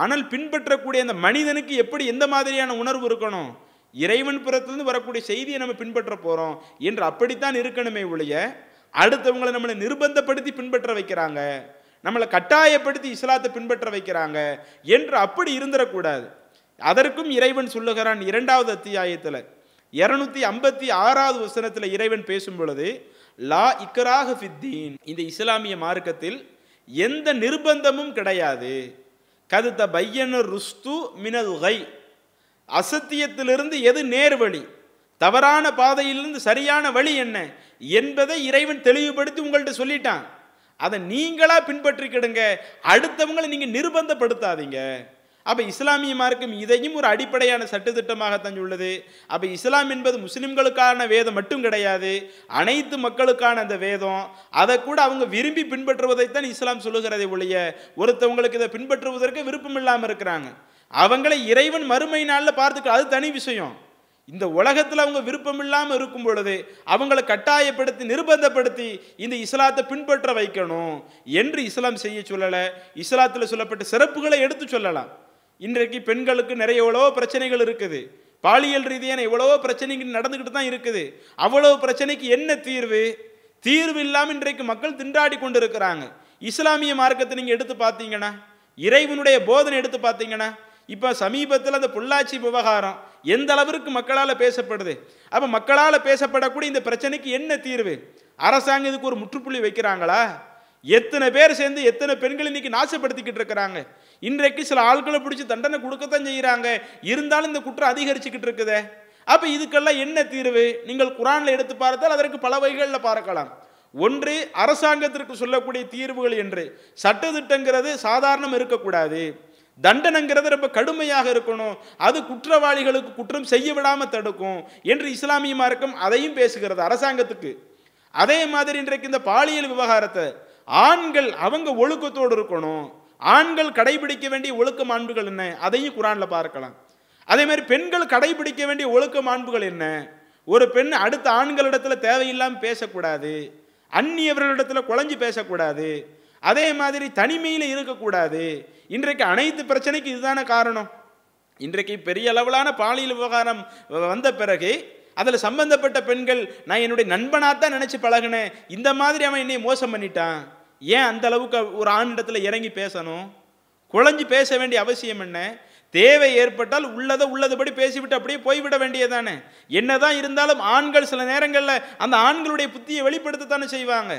ஆனால் பின்பற்றக்கூடிய அந்த மனிதனுக்கு எப்படி எந்த மாதிரியான உணர்வு இருக்கணும் இறைவன் புறத்திலிருந்து வரக்கூடிய செய்தியை நம்ம பின்பற்ற போகிறோம் என்று அப்படித்தான் இருக்கணுமே ஒழிய அடுத்தவங்களை நம்மளை நிர்பந்தப்படுத்தி பின்பற்ற வைக்கிறாங்க நம்மளை கட்டாயப்படுத்தி இஸ்லாத்தை பின்பற்ற வைக்கிறாங்க என்று அப்படி இருந்துடக்கூடாது அதற்கும் இறைவன் சொல்லுகிறான் இரண்டாவது அத்தியாயத்தில் இரநூத்தி ஐம்பத்தி ஆறாவது வசனத்தில் இறைவன் பேசும் பொழுது லா இக்கராக ஃபித்தீன் இந்த இஸ்லாமிய மார்க்கத்தில் எந்த நிர்பந்தமும் கிடையாது கதுத்த பையன ருஸ்து மினதுகை அசத்தியத்திலிருந்து எது நேர் வழி தவறான பாதையிலிருந்து சரியான வழி என்ன என்பதை இறைவன் தெளிவுபடுத்தி உங்கள்கிட்ட சொல்லிட்டான் அதை நீங்களாக பின்பற்றிக்கிடுங்க அடுத்தவங்களை நீங்கள் நிர்பந்தப்படுத்தாதீங்க அப்போ இஸ்லாமிய மார்க்கம் இதையும் ஒரு அடிப்படையான சட்டத்திட்டமாகத்தான் உள்ளது அப்போ இஸ்லாம் என்பது முஸ்லிம்களுக்கான வேதம் மட்டும் கிடையாது அனைத்து மக்களுக்கான அந்த வேதம் அதை கூட அவங்க விரும்பி பின்பற்றுவதைத்தான் இஸ்லாம் சொல்லுகிறதை ஒழிய ஒருத்தவங்களுக்கு இதை பின்பற்றுவதற்கு விருப்பம் இல்லாமல் இருக்கிறாங்க அவங்களை இறைவன் மறுமை நாளில் பார்த்துக்க அது தனி விஷயம் இந்த உலகத்தில் அவங்க விருப்பம் இல்லாமல் இருக்கும் பொழுது அவங்களை கட்டாயப்படுத்தி நிர்பந்தப்படுத்தி இந்த இஸ்லாத்தை பின்பற்ற வைக்கணும் என்று இஸ்லாம் செய்ய சொல்லலை இஸ்லாத்தில் சொல்லப்பட்ட சிறப்புகளை எடுத்து சொல்லலாம் இன்றைக்கு பெண்களுக்கு நிறைய எவ்வளவோ பிரச்சனைகள் இருக்குது பாலியல் ரீதியான எவ்வளவோ பிரச்சனைகள் நடந்துக்கிட்டு தான் இருக்குது அவ்வளோ பிரச்சனைக்கு என்ன தீர்வு தீர்வு இல்லாமல் இன்றைக்கு மக்கள் திண்டாடி கொண்டு இருக்கிறாங்க இஸ்லாமிய மார்க்கத்தை நீங்கள் எடுத்து பார்த்தீங்கன்னா இறைவனுடைய போதனை எடுத்து பார்த்தீங்கன்னா இப்போ சமீபத்தில் அந்த பொள்ளாச்சி விவகாரம் எந்த அளவிற்கு மக்களால் பேசப்படுது அப்போ மக்களால் பேசப்படக்கூடிய இந்த பிரச்சனைக்கு என்ன தீர்வு அரசாங்கம் இதுக்கு ஒரு முற்றுப்புள்ளி வைக்கிறாங்களா எத்தனை பேர் சேர்ந்து எத்தனை பெண்கள் இன்னைக்கு நாசப்படுத்திக்கிட்டு இருக்கிறாங்க இன்றைக்கு சில ஆட்களை பிடிச்சி தண்டனை கொடுக்கத்தான் செய்கிறாங்க இருந்தாலும் இந்த குற்றம் அதிகரிச்சுக்கிட்டு இருக்குதே அப்போ இதுக்கெல்லாம் என்ன தீர்வு நீங்கள் குரானில் எடுத்து பார்த்தால் அதற்கு பல வகைகளில் பார்க்கலாம் ஒன்று அரசாங்கத்திற்கு சொல்லக்கூடிய தீர்வுகள் என்று சட்டத்திட்டங்கிறது சாதாரணம் இருக்கக்கூடாது தண்டனைங்கிறது ரொம்ப கடுமையாக இருக்கணும் அது குற்றவாளிகளுக்கு குற்றம் செய்ய விடாமல் தடுக்கும் என்று இஸ்லாமிய மார்க்கம் அதையும் பேசுகிறது அரசாங்கத்துக்கு அதே மாதிரி இன்றைக்கு இந்த பாலியல் விவகாரத்தை ஆண்கள் அவங்க ஒழுக்கத்தோடு இருக்கணும் ஆண்கள் கடைபிடிக்க வேண்டிய ஒழுக்க மாண்புகள் என்ன அதையும் குரானில் பார்க்கலாம் அதே மாதிரி பெண்கள் கடைபிடிக்க வேண்டிய ஒழுக்க மாண்புகள் என்ன ஒரு பெண் அடுத்த ஆண்களிடத்தில் தேவையில்லாமல் பேசக்கூடாது அந்நியவர்களிடத்தில் குழஞ்சி பேசக்கூடாது அதே மாதிரி தனிமையில் இருக்கக்கூடாது இன்றைக்கு அனைத்து பிரச்சனைக்கும் இதுதான காரணம் இன்றைக்கு பெரிய அளவிலான பாலியல் விவகாரம் வந்த பிறகு அதில் சம்பந்தப்பட்ட பெண்கள் நான் என்னுடைய நண்பனாக தான் நினச்சி பழகினேன் இந்த மாதிரி அவன் என்னை மோசம் பண்ணிட்டான் ஏன் அந்த அளவுக்கு ஒரு ஆணிடத்தில் இறங்கி பேசணும் குழஞ்சி பேச வேண்டிய அவசியம் என்ன தேவை ஏற்பட்டால் உள்ளதை உள்ளதுபடி பேசிவிட்டு அப்படியே போய்விட வேண்டியதானே என்னதான் இருந்தாலும் ஆண்கள் சில நேரங்களில் அந்த ஆண்களுடைய புத்தியை வெளிப்படுத்தத்தானே செய்வாங்க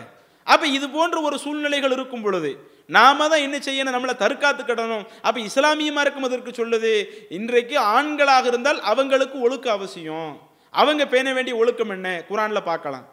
அப்போ இது போன்ற ஒரு சூழ்நிலைகள் இருக்கும் பொழுது நாம தான் என்ன செய்யணும் நம்மளை தற்காத்துக்கிடணும் அப்போ இஸ்லாமியமாக இருக்கும் அதற்கு சொல்லுது இன்றைக்கு ஆண்களாக இருந்தால் அவங்களுக்கு ஒழுக்க அவசியம் அவங்க பேண வேண்டிய ஒழுக்கம் என்ன குரானில் பார்க்கலாம்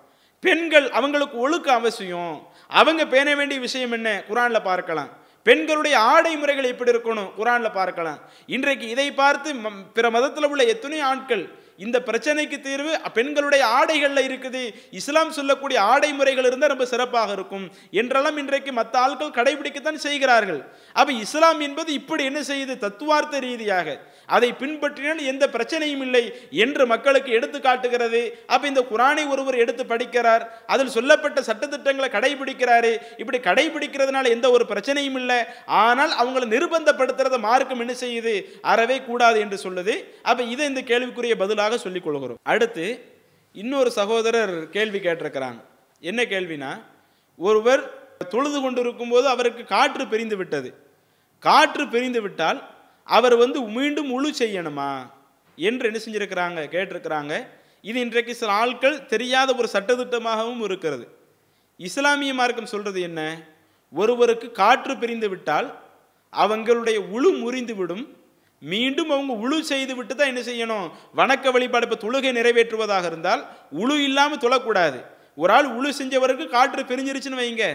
பெண்கள் அவங்களுக்கு ஒழுக்க அவசியம் அவங்க பேண வேண்டிய விஷயம் என்ன குரானில் பார்க்கலாம் பெண்களுடைய ஆடை முறைகள் எப்படி இருக்கணும் குரானில் பார்க்கலாம் இன்றைக்கு இதை பார்த்து பிற மதத்தில் உள்ள எத்தனை ஆட்கள் இந்த பிரச்சனைக்கு தீர்வு பெண்களுடைய ஆடைகளில் இருக்குது இஸ்லாம் சொல்லக்கூடிய ஆடை முறைகள் இருந்தால் ரொம்ப சிறப்பாக இருக்கும் என்றெல்லாம் இன்றைக்கு மற்ற ஆட்கள் கடைபிடிக்கத்தான் செய்கிறார்கள் அப்போ இஸ்லாம் என்பது இப்படி என்ன செய்யுது தத்துவார்த்த ரீதியாக அதை பின்பற்றினால் எந்த பிரச்சனையும் இல்லை என்று மக்களுக்கு எடுத்து காட்டுகிறது அப்போ இந்த குரானை ஒருவர் எடுத்து படிக்கிறார் அதில் சொல்லப்பட்ட சட்டத்திட்டங்களை கடைபிடிக்கிறாரு இப்படி கடைபிடிக்கிறதுனால எந்த ஒரு பிரச்சனையும் இல்லை ஆனால் அவங்களை நிர்பந்தப்படுத்துறத மார்க்கம் என்ன செய்யுது அறவே கூடாது என்று சொல்லுது அப்போ இதை இந்த கேள்விக்குரிய பதிலாக சொல்லிக் கொள்கிறோம் அடுத்து இன்னொரு சகோதரர் கேள்வி கேட்டிருக்கிறாங்க என்ன கேள்வினா ஒருவர் தொழுது கொண்டிருக்கும் போது அவருக்கு காற்று பிரிந்து விட்டது காற்று பிரிந்து விட்டால் அவர் வந்து மீண்டும் முழு செய்யணுமா என்று என்ன செஞ்சுருக்கிறாங்க கேட்டிருக்கிறாங்க இது இன்றைக்கு சில ஆட்கள் தெரியாத ஒரு சட்டத்திட்டமாகவும் இருக்கிறது இஸ்லாமிய மார்க்கம் சொல்கிறது என்ன ஒருவருக்கு காற்று பிரிந்து விட்டால் அவங்களுடைய உழு முறிந்து விடும் மீண்டும் அவங்க உழு செய்து விட்டு தான் என்ன செய்யணும் வணக்க வழிபாடு இப்போ தொழுகை நிறைவேற்றுவதாக இருந்தால் உழு இல்லாமல் தொழக்கூடாது ஒரு ஆள் உழு செஞ்சவருக்கு காற்று பிரிஞ்சிருச்சுன்னு வைங்க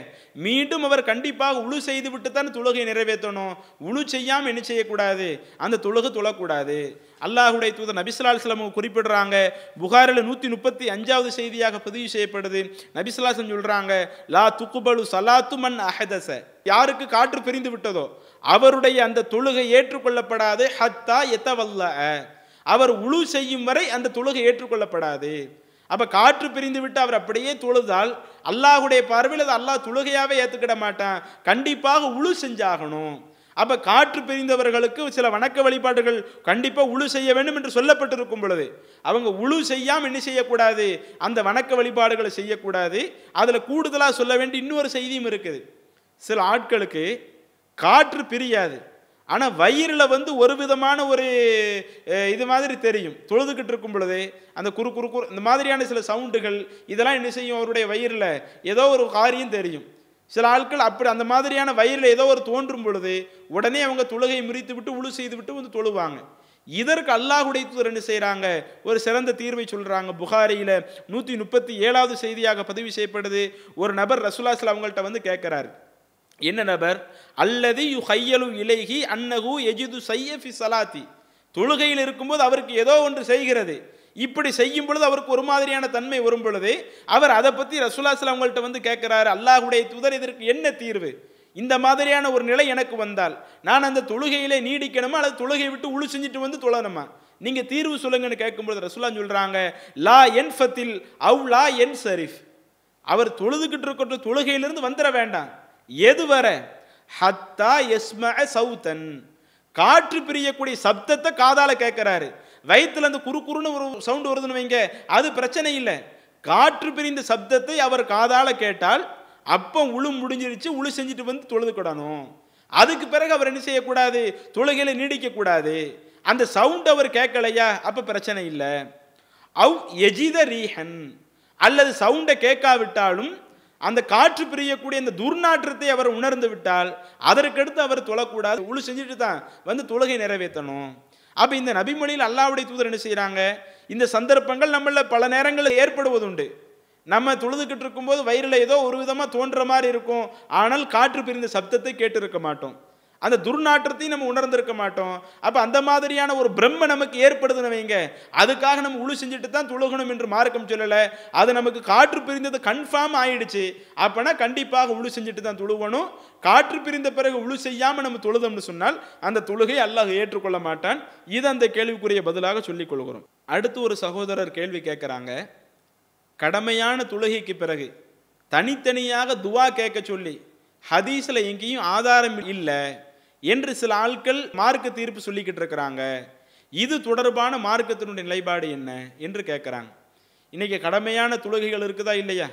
மீண்டும் அவர் கண்டிப்பாக உழு செய்து விட்டு தான் தொழுகை நிறைவேற்றணும் உழு செய்யாமல் என்ன செய்யக்கூடாது அந்த துலகு தொழக்கூடாது அல்லாஹுடைய தூதர் நபிசுலாஸ்லம் குறிப்பிடுறாங்க புகாரில் நூற்றி முப்பத்தி அஞ்சாவது செய்தியாக பதிவு செய்யப்படுது நபிசுலாசன் சொல்கிறாங்க லா துக்குபலு சலாத்து மண் அஹதச யாருக்கு காற்று பிரிந்து விட்டதோ அவருடைய அந்த தொழுகை ஏற்றுக்கொள்ளப்படாது ஹத்தா எத்தவல்ல அவர் உழு செய்யும் வரை அந்த தொழுகை ஏற்றுக்கொள்ளப்படாது அப்போ காற்று பிரிந்து விட்டு அவர் அப்படியே தொழுதால் அல்லாஹுடைய பார்வையில் அது அல்லாஹ் தொழுகையாகவே ஏற்றுக்கிட மாட்டான் கண்டிப்பாக உழு செஞ்சாகணும் அப்போ காற்று பிரிந்தவர்களுக்கு சில வணக்க வழிபாடுகள் கண்டிப்பாக உழு செய்ய வேண்டும் என்று சொல்லப்பட்டிருக்கும் பொழுது அவங்க உழு செய்யாமல் என்ன செய்யக்கூடாது அந்த வணக்க வழிபாடுகளை செய்யக்கூடாது அதில் கூடுதலாக சொல்ல வேண்டிய இன்னொரு செய்தியும் இருக்குது சில ஆட்களுக்கு காற்று பிரியாது ஆனால் வயிறில் வந்து ஒரு விதமான ஒரு இது மாதிரி தெரியும் தொழுதுகிட்டு இருக்கும் பொழுது அந்த குறு குறு குறு இந்த மாதிரியான சில சவுண்டுகள் இதெல்லாம் என்ன செய்யும் அவருடைய வயிறில் ஏதோ ஒரு காரியம் தெரியும் சில ஆட்கள் அப்படி அந்த மாதிரியான வயிறில் ஏதோ ஒரு தோன்றும் பொழுது உடனே அவங்க தொழுகை முறித்து விட்டு உழு செய்து விட்டு வந்து தொழுவாங்க இதற்கு அல்லாஹுடைய தூதர் என்ன செய்கிறாங்க ஒரு சிறந்த தீர்வை சொல்கிறாங்க புகாரியில் நூற்றி முப்பத்தி ஏழாவது செய்தியாக பதிவு செய்யப்படுது ஒரு நபர் ரசுல்லாஸ்ல அவங்கள்ட்ட வந்து கேட்குறாரு என்ன நபர் அல்லது யு ஹையலு இலகி அன்னகு எஜிது செய்ய ஃபி சலாத்தி தொழுகையில் இருக்கும்போது அவருக்கு ஏதோ ஒன்று செய்கிறது இப்படி செய்யும் பொழுது அவருக்கு ஒரு மாதிரியான தன்மை வரும் பொழுது அவர் அதை பற்றி சலாம் அவங்கள்ட்ட வந்து கேட்குறாரு அல்லாஹுடைய துதர் இதற்கு என்ன தீர்வு இந்த மாதிரியான ஒரு நிலை எனக்கு வந்தால் நான் அந்த தொழுகையிலே நீடிக்கணுமா அல்லது தொழுகையை விட்டு உழு செஞ்சுட்டு வந்து தொழணுமா நீங்கள் தீர்வு சொல்லுங்கன்னு கேட்கும்பொழுது ரசூலா சொல்கிறாங்க லா என் ஃபத்தில் அவ் லா என் ஷரீஃப் அவர் தொழுதுகிட்டு இருக்கட்டும் தொழுகையிலிருந்து வந்துட வேண்டாம் எது வர ஹத்தா எஸ்ம சவுத்தன் காற்று பிரியக்கூடிய சப்தத்தை காதால கேட்கிறாரு வயிற்றுல அந்த குறு குறுன்னு ஒரு சவுண்டு வருதுன்னு வைங்க அது பிரச்சனை இல்லை காற்று பிரிந்த சப்தத்தை அவர் காதால கேட்டால் அப்போ உளு முடிஞ்சிருச்சு உளு செஞ்சுட்டு வந்து தொழுதுக்கிடணும் அதுக்கு பிறகு அவர் என்ன செய்யக்கூடாது தொழுகையில நீடிக்கக்கூடாது அந்த சவுண்ட் அவர் கேட்கலையா அப்போ பிரச்சனை இல்லை அவ் எஜித ரீஹன் அல்லது சவுண்டை கேட்காவிட்டாலும் அந்த காற்று பிரியக்கூடிய இந்த துர்நாற்றத்தை அவர் உணர்ந்து விட்டால் அதற்கடுத்து அவர் தொழக்கூடாது உழு செஞ்சுட்டு தான் வந்து தொழுகை நிறைவேற்றணும் அப்போ இந்த நபிமொழியில் அல்லாவுடைய தூதர் என்ன செய்கிறாங்க இந்த சந்தர்ப்பங்கள் நம்மள பல நேரங்களில் ஏற்படுவதுண்டு நம்ம தொழுதுகிட்டு இருக்கும்போது வயிறில் ஏதோ ஒரு விதமாக தோன்ற மாதிரி இருக்கும் ஆனால் காற்று பிரிந்த சப்தத்தை கேட்டு இருக்க மாட்டோம் அந்த துர்நாற்றத்தையும் நம்ம உணர்ந்திருக்க மாட்டோம் அப்போ அந்த மாதிரியான ஒரு பிரம்ம நமக்கு ஏற்படுதுன்னு வைங்க அதுக்காக நம்ம உழு செஞ்சுட்டு தான் துழுகணும் என்று மார்க்கம் சொல்லலை அது நமக்கு காற்று பிரிந்தது கன்ஃபார்ம் ஆயிடுச்சு அப்போனா கண்டிப்பாக உழு செஞ்சுட்டு தான் துழுகணும் காற்று பிரிந்த பிறகு உழு செய்யாமல் நம்ம தொழுதோம்னு சொன்னால் அந்த தொழுகை அல்லாஹ் ஏற்றுக்கொள்ள மாட்டான் இது அந்த கேள்விக்குரிய பதிலாக சொல்லிக் கொள்கிறோம் அடுத்து ஒரு சகோதரர் கேள்வி கேட்குறாங்க கடமையான தொழுகைக்கு பிறகு தனித்தனியாக துவா கேட்க சொல்லி ஹதீஸில் எங்கேயும் ஆதாரம் இல்லை என்று சில ஆட்கள் மார்க்க தீர்ப்பு சொல்லிக்கிட்டு இருக்கிறாங்க இது தொடர்பான மார்க்கத்தினுடைய நிலைப்பாடு என்ன என்று கேட்குறாங்க இன்றைக்கி கடமையான தொழுகைகள் இருக்குதா இல்லையா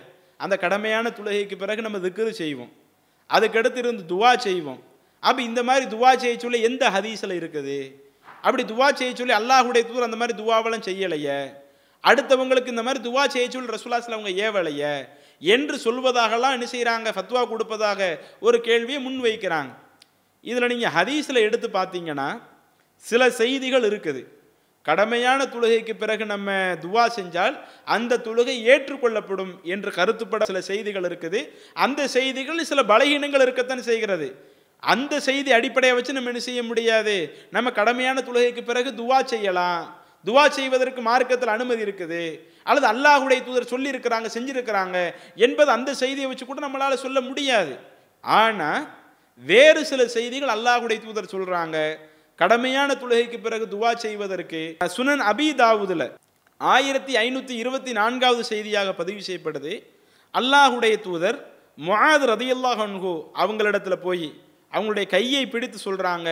அந்த கடமையான தொழுகைக்கு பிறகு நம்ம திக்ரு செய்வோம் அதுக்கடுத்து இருந்து துவா செய்வோம் அப்போ இந்த மாதிரி துவா செய்ய சொல்லி எந்த ஹதீஸில் இருக்குது அப்படி துவா செய்ய சொல்லி அல்லாஹுடைய தூர் அந்த மாதிரி துவாவெல்லாம் செய்யலையே அடுத்தவங்களுக்கு இந்த மாதிரி துவா செய்ய சொல்லி ரசூலாஸில் அவங்க ஏவலையே என்று சொல்வதாகலாம் என்ன செய்கிறாங்க ஃபத்வா கொடுப்பதாக ஒரு கேள்வியை முன்வைக்கிறாங்க இதில் நீங்கள் ஹதீஸில் எடுத்து பார்த்தீங்கன்னா சில செய்திகள் இருக்குது கடமையான தொழுகைக்கு பிறகு நம்ம துவா செஞ்சால் அந்த தொழுகை ஏற்றுக்கொள்ளப்படும் என்று கருத்துப்பட சில செய்திகள் இருக்குது அந்த செய்திகள் சில பலகீனங்கள் இருக்கத்தான் செய்கிறது அந்த செய்தி அடிப்படையை வச்சு நம்ம என்ன செய்ய முடியாது நம்ம கடமையான தொழுகைக்கு பிறகு துவா செய்யலாம் துவா செய்வதற்கு மார்க்கத்தில் அனுமதி இருக்குது அல்லது அல்லாஹுடைய தூதர் சொல்லியிருக்கிறாங்க செஞ்சுருக்கிறாங்க என்பது அந்த செய்தியை வச்சு கூட நம்மளால் சொல்ல முடியாது ஆனால் வேறு சில செய்திகள் அல்லாஹுடைய தூதர் சொல்கிறாங்க கடமையான தொழுகைக்கு பிறகு துவா செய்வதற்கு சுனன் அபி தாவூதில் ஆயிரத்தி ஐநூற்றி இருபத்தி நான்காவது செய்தியாக பதிவு செய்யப்படுது அல்லாஹுடைய தூதர் முகாத் ரதியல்லாஹ் அன்ஹு அவங்களிடத்துல போய் அவங்களுடைய கையை பிடித்து சொல்கிறாங்க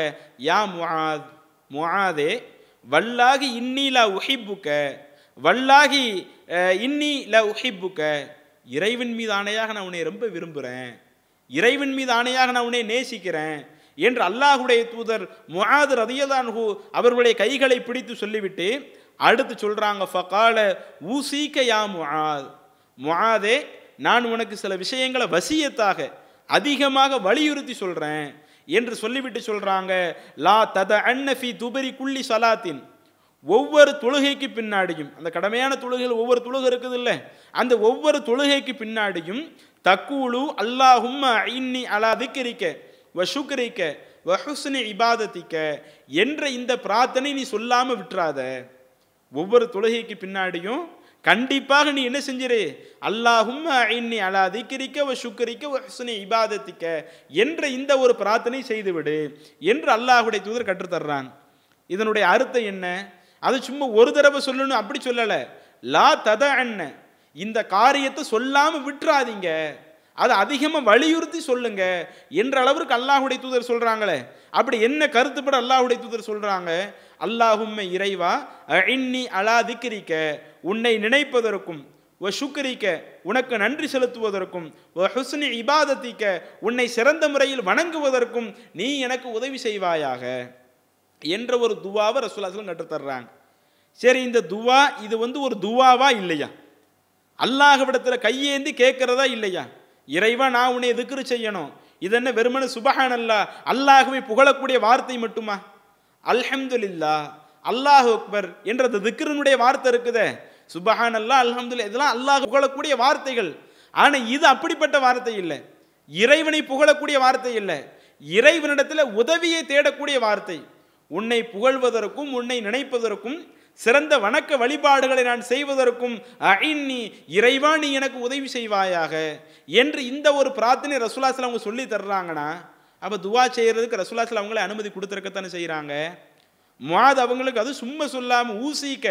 யா முகாத் முகாதே வல்லாகி இன்னி லா உஹிப்புக்க வல்லாகி இன்னி ல உஹிப்புக்க இறைவன் மீது ஆணையாக நான் உன்னை ரொம்ப விரும்புகிறேன் இறைவன் மீது ஆணையாக நான் உன்னை நேசிக்கிறேன் என்று அல்லாஹுடைய தூதர் முகாது ஹூ அவர்களுடைய கைகளை பிடித்து சொல்லிவிட்டு அடுத்து சொல்கிறாங்க ஃபகால ஊசீக்க யா முகாத் முகாதே நான் உனக்கு சில விஷயங்களை வசியத்தாக அதிகமாக வலியுறுத்தி சொல்கிறேன் என்று சொல்லிவிட்டு சொல்கிறாங்க லா தத அன்னஃபி துபரி குள்ளி சலாத்தின் ஒவ்வொரு தொழுகைக்கு பின்னாடியும் அந்த கடமையான தொழுகையில் ஒவ்வொரு தொழுகை இருக்குது இல்லை அந்த ஒவ்வொரு தொழுகைக்கு பின்னாடியும் தக்கூலு அல்லாஹும் இன்னி அலா திக்கரிக்க வ சுக்கரிக்க வ ஹுஸ்னி இபாதத்திக்க என்ற இந்த பிரார்த்தனை நீ சொல்லாமல் விட்டுறாத ஒவ்வொரு தொழுகைக்கு பின்னாடியும் கண்டிப்பாக நீ என்ன செஞ்சிரு அல்லாஹும் இன்னி அலா திக்கரிக்க வ சுக்கரிக்க வ ஹுஸ்னி இபாதத்திக்க என்ற இந்த ஒரு பிரார்த்தனை செய்துவிடு என்று அல்லாஹுடைய தூதர் கற்றுத்தர்றாங்க இதனுடைய அர்த்தம் என்ன அது சும்மா ஒரு தடவை சொல்லணும் அப்படி சொல்லலை லா தத அண்ண இந்த காரியத்தை சொல்லாமல் விட்டுறாதீங்க அதை அதிகமாக வலியுறுத்தி சொல்லுங்க என்ற அளவிற்கு அல்லாஹுடைய தூதர் சொல்கிறாங்களே அப்படி என்ன கருத்துப்பட அல்லாஹுடைய தூதர் சொல்கிறாங்க அல்லாஹும்மை இறைவா இன்னி அலா திக்கிரிக்க உன்னை நினைப்பதற்கும் வ சுக்கரிக்க உனக்கு நன்றி செலுத்துவதற்கும் ஒ ஹுஸ்னி இபாதத்திக்க உன்னை சிறந்த முறையில் வணங்குவதற்கும் நீ எனக்கு உதவி செய்வாயாக என்ற ஒரு துவாவை ரசூலாசலம் கற்றுத்தர்றாங்க சரி இந்த துவா இது வந்து ஒரு துவாவா இல்லையா அல்லாஹ்விடத்தில் கையேந்தி கேட்குறதா இல்லையா இறைவா நான் உன்னை திக்ரு செய்யணும் இது என்ன வெறுமனு சுபஹான் அல்லா அல்லாஹுவை புகழக்கூடிய வார்த்தை மட்டுமா அல்ஹம்துலில்லா அல்லாஹ் அக்பர் என்ற திக்ருனுடைய வார்த்தை இருக்குதே சுபஹான் அல்லா அல்ஹம்துல்லா இதெல்லாம் அல்லாஹ் புகழக்கூடிய வார்த்தைகள் ஆனால் இது அப்படிப்பட்ட வார்த்தை இல்லை இறைவனை புகழக்கூடிய வார்த்தை இல்லை இறைவனிடத்தில் உதவியை தேடக்கூடிய வார்த்தை உன்னை புகழ்வதற்கும் உன்னை நினைப்பதற்கும் சிறந்த வணக்க வழிபாடுகளை நான் செய்வதற்கும் அயின்னி இறைவா நீ எனக்கு உதவி செய்வாயாக என்று இந்த ஒரு பிரார்த்தனை ரசூலாசில் அவங்க சொல்லி தர்றாங்கன்னா அப்போ துவா செய்கிறதுக்கு ரசூலாசில் அவங்கள அனுமதி கொடுத்துருக்கத்தானே செய்கிறாங்க மாது அவங்களுக்கு அது சும்மா சொல்லாமல் ஊசிக்க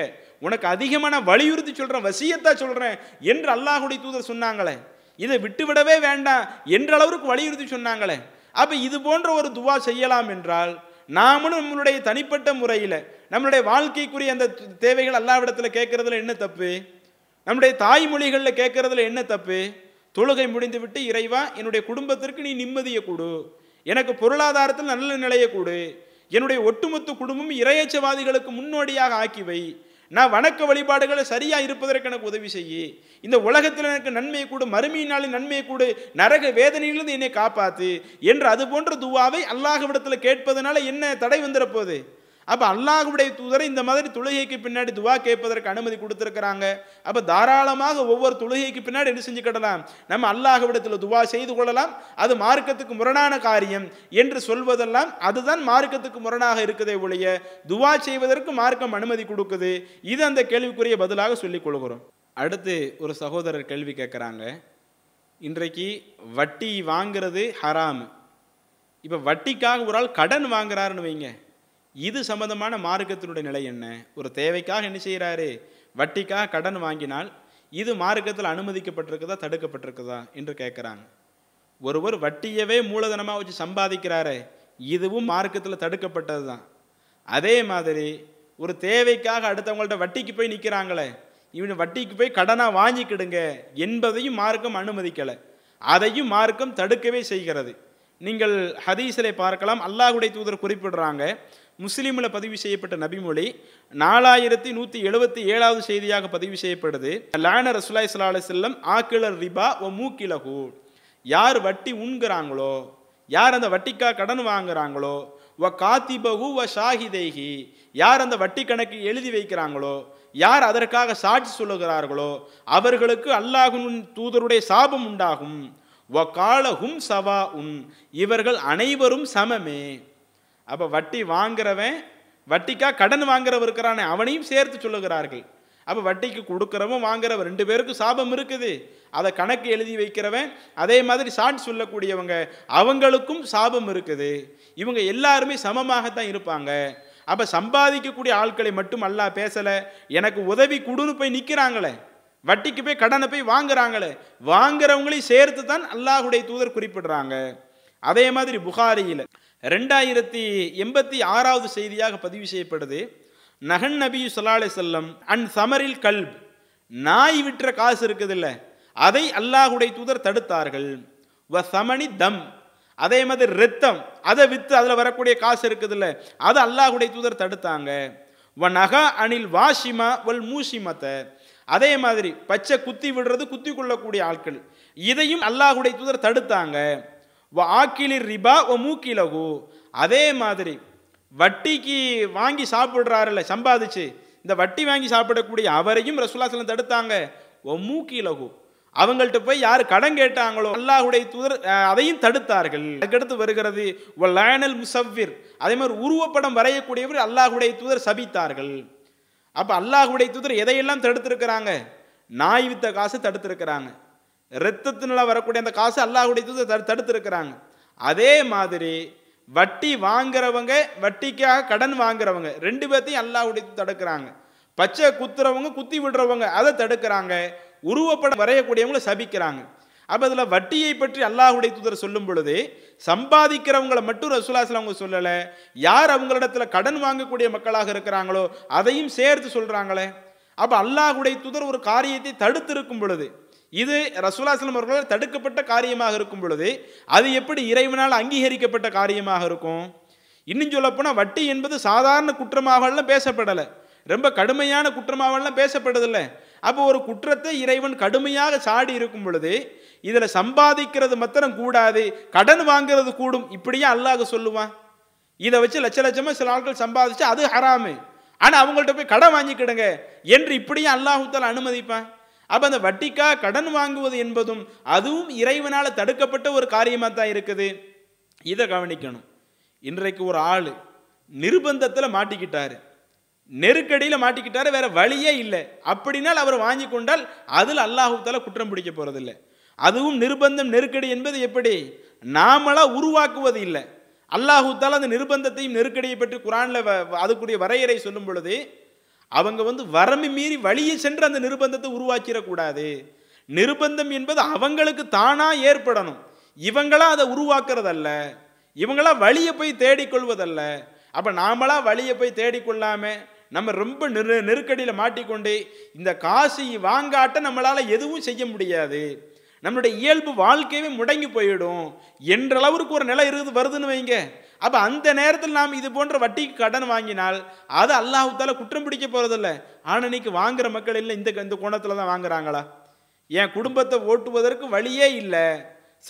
உனக்கு அதிகமான வலியுறுத்தி சொல்கிறேன் வசியத்தான் சொல்கிறேன் என்று அல்லாஹுடைய தூதர் சொன்னாங்களே இதை விட்டுவிடவே வேண்டாம் என்ற அளவுக்கு வலியுறுத்தி சொன்னாங்களே அப்போ இது போன்ற ஒரு துவா செய்யலாம் என்றால் நாமளும் நம்மளுடைய தனிப்பட்ட முறையில் நம்மளுடைய வாழ்க்கைக்குரிய அந்த தேவைகள் அல்லாவிடத்தில் கேட்கறதுல என்ன தப்பு நம்முடைய தாய்மொழிகளில் கேட்கறதுல என்ன தப்பு தொழுகை முடிந்துவிட்டு இறைவா என்னுடைய குடும்பத்திற்கு நீ நிம்மதியை கொடு எனக்கு பொருளாதாரத்தில் நல்ல நிலையை கொடு என்னுடைய ஒட்டுமொத்த குடும்பம் இரையச்சவாதிகளுக்கு முன்னோடியாக ஆக்கிவை நான் வணக்க வழிபாடுகளை சரியாக இருப்பதற்கு எனக்கு உதவி செய்யி இந்த உலகத்தில் எனக்கு நன்மையை கூடு மறுமையினாலும் நன்மையை கூடு நரக வேதனையிலிருந்து என்னை காப்பாற்று என்று அது போன்ற துவாவை அல்லாஹவிடத்தில் கேட்பதனால என்ன தடை வந்துடப்போகுது அப்போ அல்லாஹுடைய தூதரை இந்த மாதிரி தொழுகைக்கு பின்னாடி துவா கேட்பதற்கு அனுமதி கொடுத்துருக்குறாங்க அப்போ தாராளமாக ஒவ்வொரு தொழுகைக்கு பின்னாடி என்ன செஞ்சுக்கிடலாம் நம்ம அல்லாஹுவிடத்தில் துவா செய்து கொள்ளலாம் அது மார்க்கத்துக்கு முரணான காரியம் என்று சொல்வதெல்லாம் அதுதான் மார்க்கத்துக்கு முரணாக இருக்குதே ஒழிய துவா செய்வதற்கு மார்க்கம் அனுமதி கொடுக்குது இது அந்த கேள்விக்குரிய பதிலாக சொல்லிக் கொள்கிறோம் அடுத்து ஒரு சகோதரர் கேள்வி கேட்குறாங்க இன்றைக்கு வட்டி வாங்கிறது ஹராமு இப்போ வட்டிக்காக ஒரு ஆள் கடன் வாங்குறாருன்னு வைங்க இது சம்பந்தமான மார்க்கத்தினுடைய நிலை என்ன ஒரு தேவைக்காக என்ன செய்கிறாரு வட்டிக்காக கடன் வாங்கினால் இது மார்க்கத்தில் அனுமதிக்கப்பட்டிருக்குதா தடுக்கப்பட்டிருக்குதா என்று கேட்குறாங்க ஒருவர் வட்டியவே மூலதனமாக வச்சு சம்பாதிக்கிறாரு இதுவும் மார்க்கத்தில் தடுக்கப்பட்டது தான் அதே மாதிரி ஒரு தேவைக்காக அடுத்தவங்கள்ட்ட வட்டிக்கு போய் நிற்கிறாங்களே இவன் வட்டிக்கு போய் கடனாக வாங்கிக்கிடுங்க என்பதையும் மார்க்கம் அனுமதிக்கலை அதையும் மார்க்கம் தடுக்கவே செய்கிறது நீங்கள் ஹதீசரை பார்க்கலாம் அல்லாஹுடைய தூதர் குறிப்பிடுறாங்க முஸ்லீமில் பதிவு செய்யப்பட்ட நபிமொழி நாலாயிரத்தி நூற்றி எழுபத்தி ஏழாவது செய்தியாக பதிவு செய்யப்படுது லான ரசுலாய் சலாஹ் செல்லம் ஆக்கிலர் ரிபா ஓ மூக்கிலகு யார் வட்டி உண்கிறாங்களோ யார் அந்த வட்டிக்காக கடன் வாங்குறாங்களோ வ காத்திபகு வ ஷாஹிதேகி யார் அந்த வட்டி கணக்கு எழுதி வைக்கிறாங்களோ யார் அதற்காக சாட்சி சொல்லுகிறார்களோ அவர்களுக்கு அல்லாஹுன் தூதருடைய சாபம் உண்டாகும் வ காலகும் சவா உன் இவர்கள் அனைவரும் சமமே அப்போ வட்டி வாங்குறவன் வட்டிக்காக கடன் வாங்குறவன் இருக்கிறானே அவனையும் சேர்த்து சொல்லுகிறார்கள் அப்போ வட்டிக்கு கொடுக்குறவன் வாங்குறவன் ரெண்டு பேருக்கும் சாபம் இருக்குது அதை கணக்கு எழுதி வைக்கிறவன் அதே மாதிரி சாட்சி சொல்லக்கூடியவங்க அவங்களுக்கும் சாபம் இருக்குது இவங்க எல்லாருமே சமமாகத்தான் இருப்பாங்க அப்போ சம்பாதிக்கக்கூடிய ஆட்களை மட்டும் அல்லா பேசலை எனக்கு உதவி கொடுன்னு போய் நிற்கிறாங்களே வட்டிக்கு போய் கடனை போய் வாங்குறாங்களே வாங்குறவங்களையும் சேர்த்து தான் அல்லாஹுடைய தூதர் குறிப்பிடுறாங்க அதே மாதிரி புகாரியில் ரெண்டாயிரத்தி எண்பத்தி ஆறாவது செய்தியாக பதிவு செய்யப்படுது நகன் நபி சொல்லாலே செல்லம் அன் சமரில் கல்ப் நாய் விட்டுற காசு இருக்குதுல்ல அதை அல்லாஹுடைய தூதர் தடுத்தார்கள் வ சமணி தம் அதே மாதிரி ரத்தம் அதை விற்று அதில் வரக்கூடிய காசு இருக்குதுல்ல அதை அல்லாஹுடைய தூதர் தடுத்தாங்க வ நகா அணில் வாஷிமா வல் மூஷிமத்தை அதே மாதிரி பச்சை குத்தி விடுறது குத்தி கொள்ளக்கூடிய ஆட்கள் இதையும் அல்லாஹுடைய தூதர் தடுத்தாங்க வ ஆக்கிலி ரிபா ஓ மூக்கிலகு அதே மாதிரி வட்டிக்கு வாங்கி சாப்பிட்றாருல்ல சம்பாதிச்சு இந்த வட்டி வாங்கி சாப்பிடக்கூடிய அவரையும் ரசுல்லாசலம் தடுத்தாங்க ஓ மூக்கிலகு அவங்கள்ட்ட போய் யார் கடன் கேட்டாங்களோ அல்லாஹுடைய துதர் அதையும் தடுத்தார்கள் அதுக்கடுத்து வருகிறது லயனல் முசவ்விர் அதே மாதிரி உருவப்படம் வரையக்கூடியவர் அல்லாஹுடைய தூதர் சபித்தார்கள் அப்போ அல்லாஹுடைய தூதர் எதையெல்லாம் தடுத்திருக்கிறாங்க நாய் வித்த காசு தடுத்திருக்கிறாங்க ரத்தத்தினால் வரக்கூடிய அந்த காசு அல்லாஹுடைய தடு தடுத்துருக்கிறாங்க அதே மாதிரி வட்டி வாங்குறவங்க வட்டிக்காக கடன் வாங்குறவங்க ரெண்டு பேர்த்தையும் அல்லாஹுடைய தடுக்கிறாங்க பச்சை குத்துறவங்க குத்தி விடுறவங்க அதை தடுக்கிறாங்க உருவப்பட வரையக்கூடியவங்கள சபிக்கிறாங்க அப்போ அதில் வட்டியை பற்றி அல்லாஹுடைய தூதர் சொல்லும் பொழுது சம்பாதிக்கிறவங்களை மட்டும் ரசுலாசில் அவங்க சொல்லலை யார் அவங்களிடத்தில் கடன் வாங்கக்கூடிய மக்களாக இருக்கிறாங்களோ அதையும் சேர்த்து சொல்கிறாங்களே அப்போ அல்லாஹுடைய தூதர் ஒரு காரியத்தை தடுத்திருக்கும் பொழுது இது ரசூலாஸ்லம் அவர்களால் தடுக்கப்பட்ட காரியமாக இருக்கும் பொழுது அது எப்படி இறைவனால் அங்கீகரிக்கப்பட்ட காரியமாக இருக்கும் இன்னும் சொல்லப்போனால் வட்டி என்பது சாதாரண குற்றமாகலாம் பேசப்படலை ரொம்ப கடுமையான குற்றமாகலாம் பேசப்படுதில்லை அப்போ ஒரு குற்றத்தை இறைவன் கடுமையாக சாடி இருக்கும் பொழுது இதில் சம்பாதிக்கிறது மாத்திரம் கூடாது கடன் வாங்கிறது கூடும் இப்படியே அல்லாஹ் சொல்லுவான் இதை வச்சு லட்ச லட்சமாக சில ஆட்கள் சம்பாதிச்சு அது ஹராமு ஆனால் அவங்கள்ட்ட போய் கடன் வாங்கிக்கிடுங்க என்று இப்படியும் அல்லாஹூத்தால் அனுமதிப்பான் அப்போ அந்த வட்டிக்காக கடன் வாங்குவது என்பதும் அதுவும் இறைவனால் தடுக்கப்பட்ட ஒரு காரியமாக தான் இருக்குது இதை கவனிக்கணும் இன்றைக்கு ஒரு ஆள் நிர்பந்தத்தில் மாட்டிக்கிட்டாரு நெருக்கடியில் மாட்டிக்கிட்டாரு வேற வழியே இல்லை அப்படின்னால் அவர் வாங்கி கொண்டால் அதில் அல்லாஹூத்தால குற்றம் பிடிக்க போகிறதில்லை அதுவும் நிர்பந்தம் நெருக்கடி என்பது எப்படி நாமளா உருவாக்குவது இல்லை அல்லாஹூத்தால் அந்த நிர்பந்தத்தையும் நெருக்கடியை பற்றி குரானில் அதுக்குரிய வரையறை சொல்லும் பொழுது அவங்க வந்து வரம்பு மீறி வழியை சென்று அந்த நிர்பந்தத்தை உருவாக்கிடக்கூடாது நிர்பந்தம் என்பது அவங்களுக்கு தானாக ஏற்படணும் இவங்களாக அதை உருவாக்குறதல்ல இவங்களா வழியை போய் தேடிக்கொள்வதல்ல அப்போ நாமளாக வழியை போய் தேடிக்கொள்ளாமல் நம்ம ரொம்ப நெரு நெருக்கடியில் மாட்டிக்கொண்டு இந்த காசு வாங்காட்ட நம்மளால் எதுவும் செய்ய முடியாது நம்மளுடைய இயல்பு வாழ்க்கையவே முடங்கி போயிடும் என்றளவுக்கு ஒரு நிலை இருக்குது வருதுன்னு வைங்க அப்போ அந்த நேரத்தில் நாம் இது போன்ற வட்டிக்கு கடன் வாங்கினால் அது அல்லாஹுத்தால குற்றம் பிடிக்க போகிறதில்ல ஆனால் இன்னைக்கு வாங்குகிற மக்கள் இல்லை இந்த இந்த கோணத்தில் தான் வாங்குறாங்களா என் குடும்பத்தை ஓட்டுவதற்கு வழியே இல்லை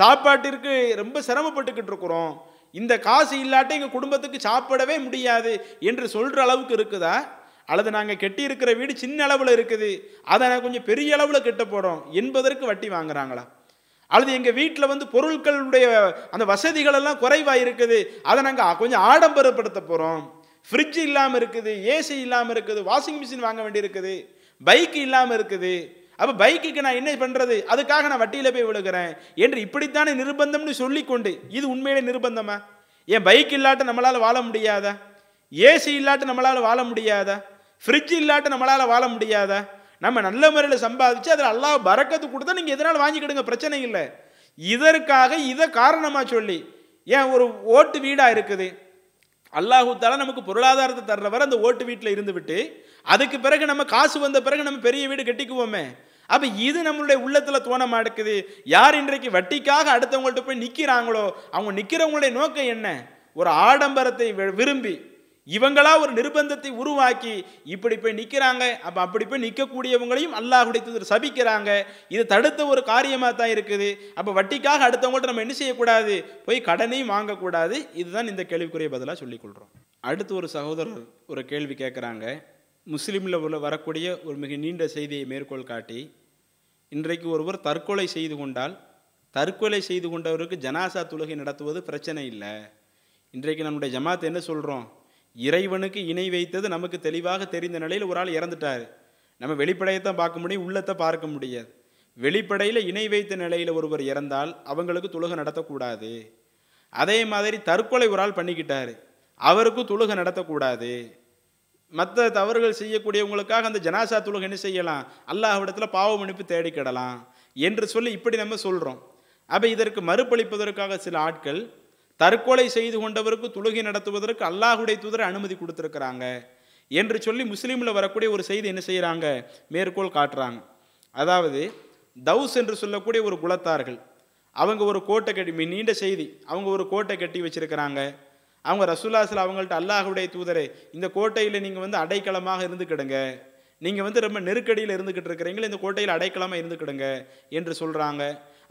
சாப்பாட்டிற்கு ரொம்ப சிரமப்பட்டுக்கிட்டு இருக்கிறோம் இந்த காசு இல்லாட்டி எங்கள் குடும்பத்துக்கு சாப்பிடவே முடியாது என்று சொல்கிற அளவுக்கு இருக்குதா அல்லது நாங்கள் கெட்டி இருக்கிற வீடு சின்ன அளவில் இருக்குது அதை கொஞ்சம் பெரிய அளவில் கெட்ட போகிறோம் என்பதற்கு வட்டி வாங்குறாங்களா அல்லது எங்கள் வீட்டில் வந்து பொருட்களுடைய அந்த வசதிகளெல்லாம் குறைவாக இருக்குது அதை நாங்கள் கொஞ்சம் ஆடம்பரப்படுத்த போகிறோம் ஃப்ரிட்ஜ் இல்லாமல் இருக்குது ஏசி இல்லாமல் இருக்குது வாஷிங் மிஷின் வாங்க வேண்டியிருக்குது பைக் இல்லாமல் இருக்குது அப்போ பைக்குக்கு நான் என்ன பண்ணுறது அதுக்காக நான் வட்டியில் போய் விழுகிறேன் என்று இப்படித்தானே நிர்பந்தம்னு சொல்லிக்கொண்டு இது உண்மையிலே நிர்பந்தமா ஏன் பைக் இல்லாட்ட நம்மளால் வாழ முடியாதா ஏசி இல்லாட்ட நம்மளால் வாழ முடியாதா ஃப்ரிட்ஜ் இல்லாட்ட நம்மளால் வாழ முடியாதா நம்ம நல்ல முறையில் சம்பாதிச்சு அதில் அல்லாஹ் பறக்கத்து கொடுத்தா நீங்கள் எதனால் வாங்கிக்கிடுங்க பிரச்சனை இல்லை இதற்காக இதை காரணமாக சொல்லி ஏன் ஒரு ஓட்டு வீடாக இருக்குது அல்லாஹூத்தால நமக்கு பொருளாதாரத்தை தர்றவரை அந்த ஓட்டு வீட்டில் இருந்துவிட்டு அதுக்கு பிறகு நம்ம காசு வந்த பிறகு நம்ம பெரிய வீடு கட்டிக்குவோமே அப்போ இது நம்மளுடைய உள்ளத்தில் தோண மாட்டேக்குது யார் இன்றைக்கு வட்டிக்காக அடுத்தவங்கள்ட்ட போய் நிற்கிறாங்களோ அவங்க நிற்கிறவங்களுடைய நோக்கம் என்ன ஒரு ஆடம்பரத்தை விரும்பி இவங்களா ஒரு நிர்பந்தத்தை உருவாக்கி இப்படி போய் நிற்கிறாங்க அப்போ அப்படி போய் நிற்கக்கூடியவங்களையும் அல்லாஹுடைய தூதர் சபிக்கிறாங்க இதை தடுத்த ஒரு காரியமாக தான் இருக்குது அப்போ வட்டிக்காக அடுத்தவங்கள்ட்ட நம்ம என்ன செய்யக்கூடாது போய் கடனையும் வாங்கக்கூடாது இதுதான் இந்த கேள்விக்குரிய பதிலாக சொல்லிக்கொள்கிறோம் அடுத்து ஒரு சகோதரர் ஒரு கேள்வி கேட்குறாங்க முஸ்லீமில் உள்ள வரக்கூடிய ஒரு மிக நீண்ட செய்தியை மேற்கோள் காட்டி இன்றைக்கு ஒருவர் தற்கொலை செய்து கொண்டால் தற்கொலை செய்து கொண்டவருக்கு ஜனாசா தொழுகை நடத்துவது பிரச்சனை இல்லை இன்றைக்கு நம்முடைய ஜமாத் என்ன சொல்கிறோம் இறைவனுக்கு இணை வைத்தது நமக்கு தெளிவாக தெரிந்த நிலையில் ஒரு ஆள் இறந்துட்டார் நம்ம வெளிப்படையத்தான் பார்க்க முடியும் உள்ளத்தை பார்க்க முடியாது வெளிப்படையில் இணை வைத்த நிலையில் ஒருவர் இறந்தால் அவங்களுக்கு துலகம் நடத்தக்கூடாது அதே மாதிரி தற்கொலை ஒரு ஆள் பண்ணிக்கிட்டார் அவருக்கும் துலகம் நடத்தக்கூடாது மற்ற தவறுகள் செய்யக்கூடியவங்களுக்காக அந்த ஜனாசா துலகம் என்ன செய்யலாம் அல்லாஹ்விடத்தில் பாவ மன்னிப்பு தேடிக்கிடலாம் என்று சொல்லி இப்படி நம்ம சொல்கிறோம் அப்போ இதற்கு மறுப்பளிப்பதற்காக சில ஆட்கள் தற்கொலை செய்து கொண்டவருக்கு தொழுகை நடத்துவதற்கு அல்லாஹுடைய தூதர் அனுமதி கொடுத்துருக்குறாங்க என்று சொல்லி முஸ்லீமில் வரக்கூடிய ஒரு செய்தி என்ன செய்கிறாங்க மேற்கோள் காட்டுறாங்க அதாவது தவுஸ் என்று சொல்லக்கூடிய ஒரு குலத்தார்கள் அவங்க ஒரு கோட்டை கட்டி நீண்ட செய்தி அவங்க ஒரு கோட்டை கட்டி வச்சுருக்கிறாங்க அவங்க ரசுல்லாஸில் அவங்கள்ட்ட அல்லாஹுடைய தூதரே இந்த கோட்டையில் நீங்கள் வந்து அடைக்கலமாக இருந்துக்கிடுங்க நீங்கள் வந்து ரொம்ப நெருக்கடியில் இருந்துக்கிட்டு இருக்கிறீங்களே இந்த கோட்டையில் அடைக்கலமாக இருந்துக்கிடுங்க என்று சொல்கிறாங்க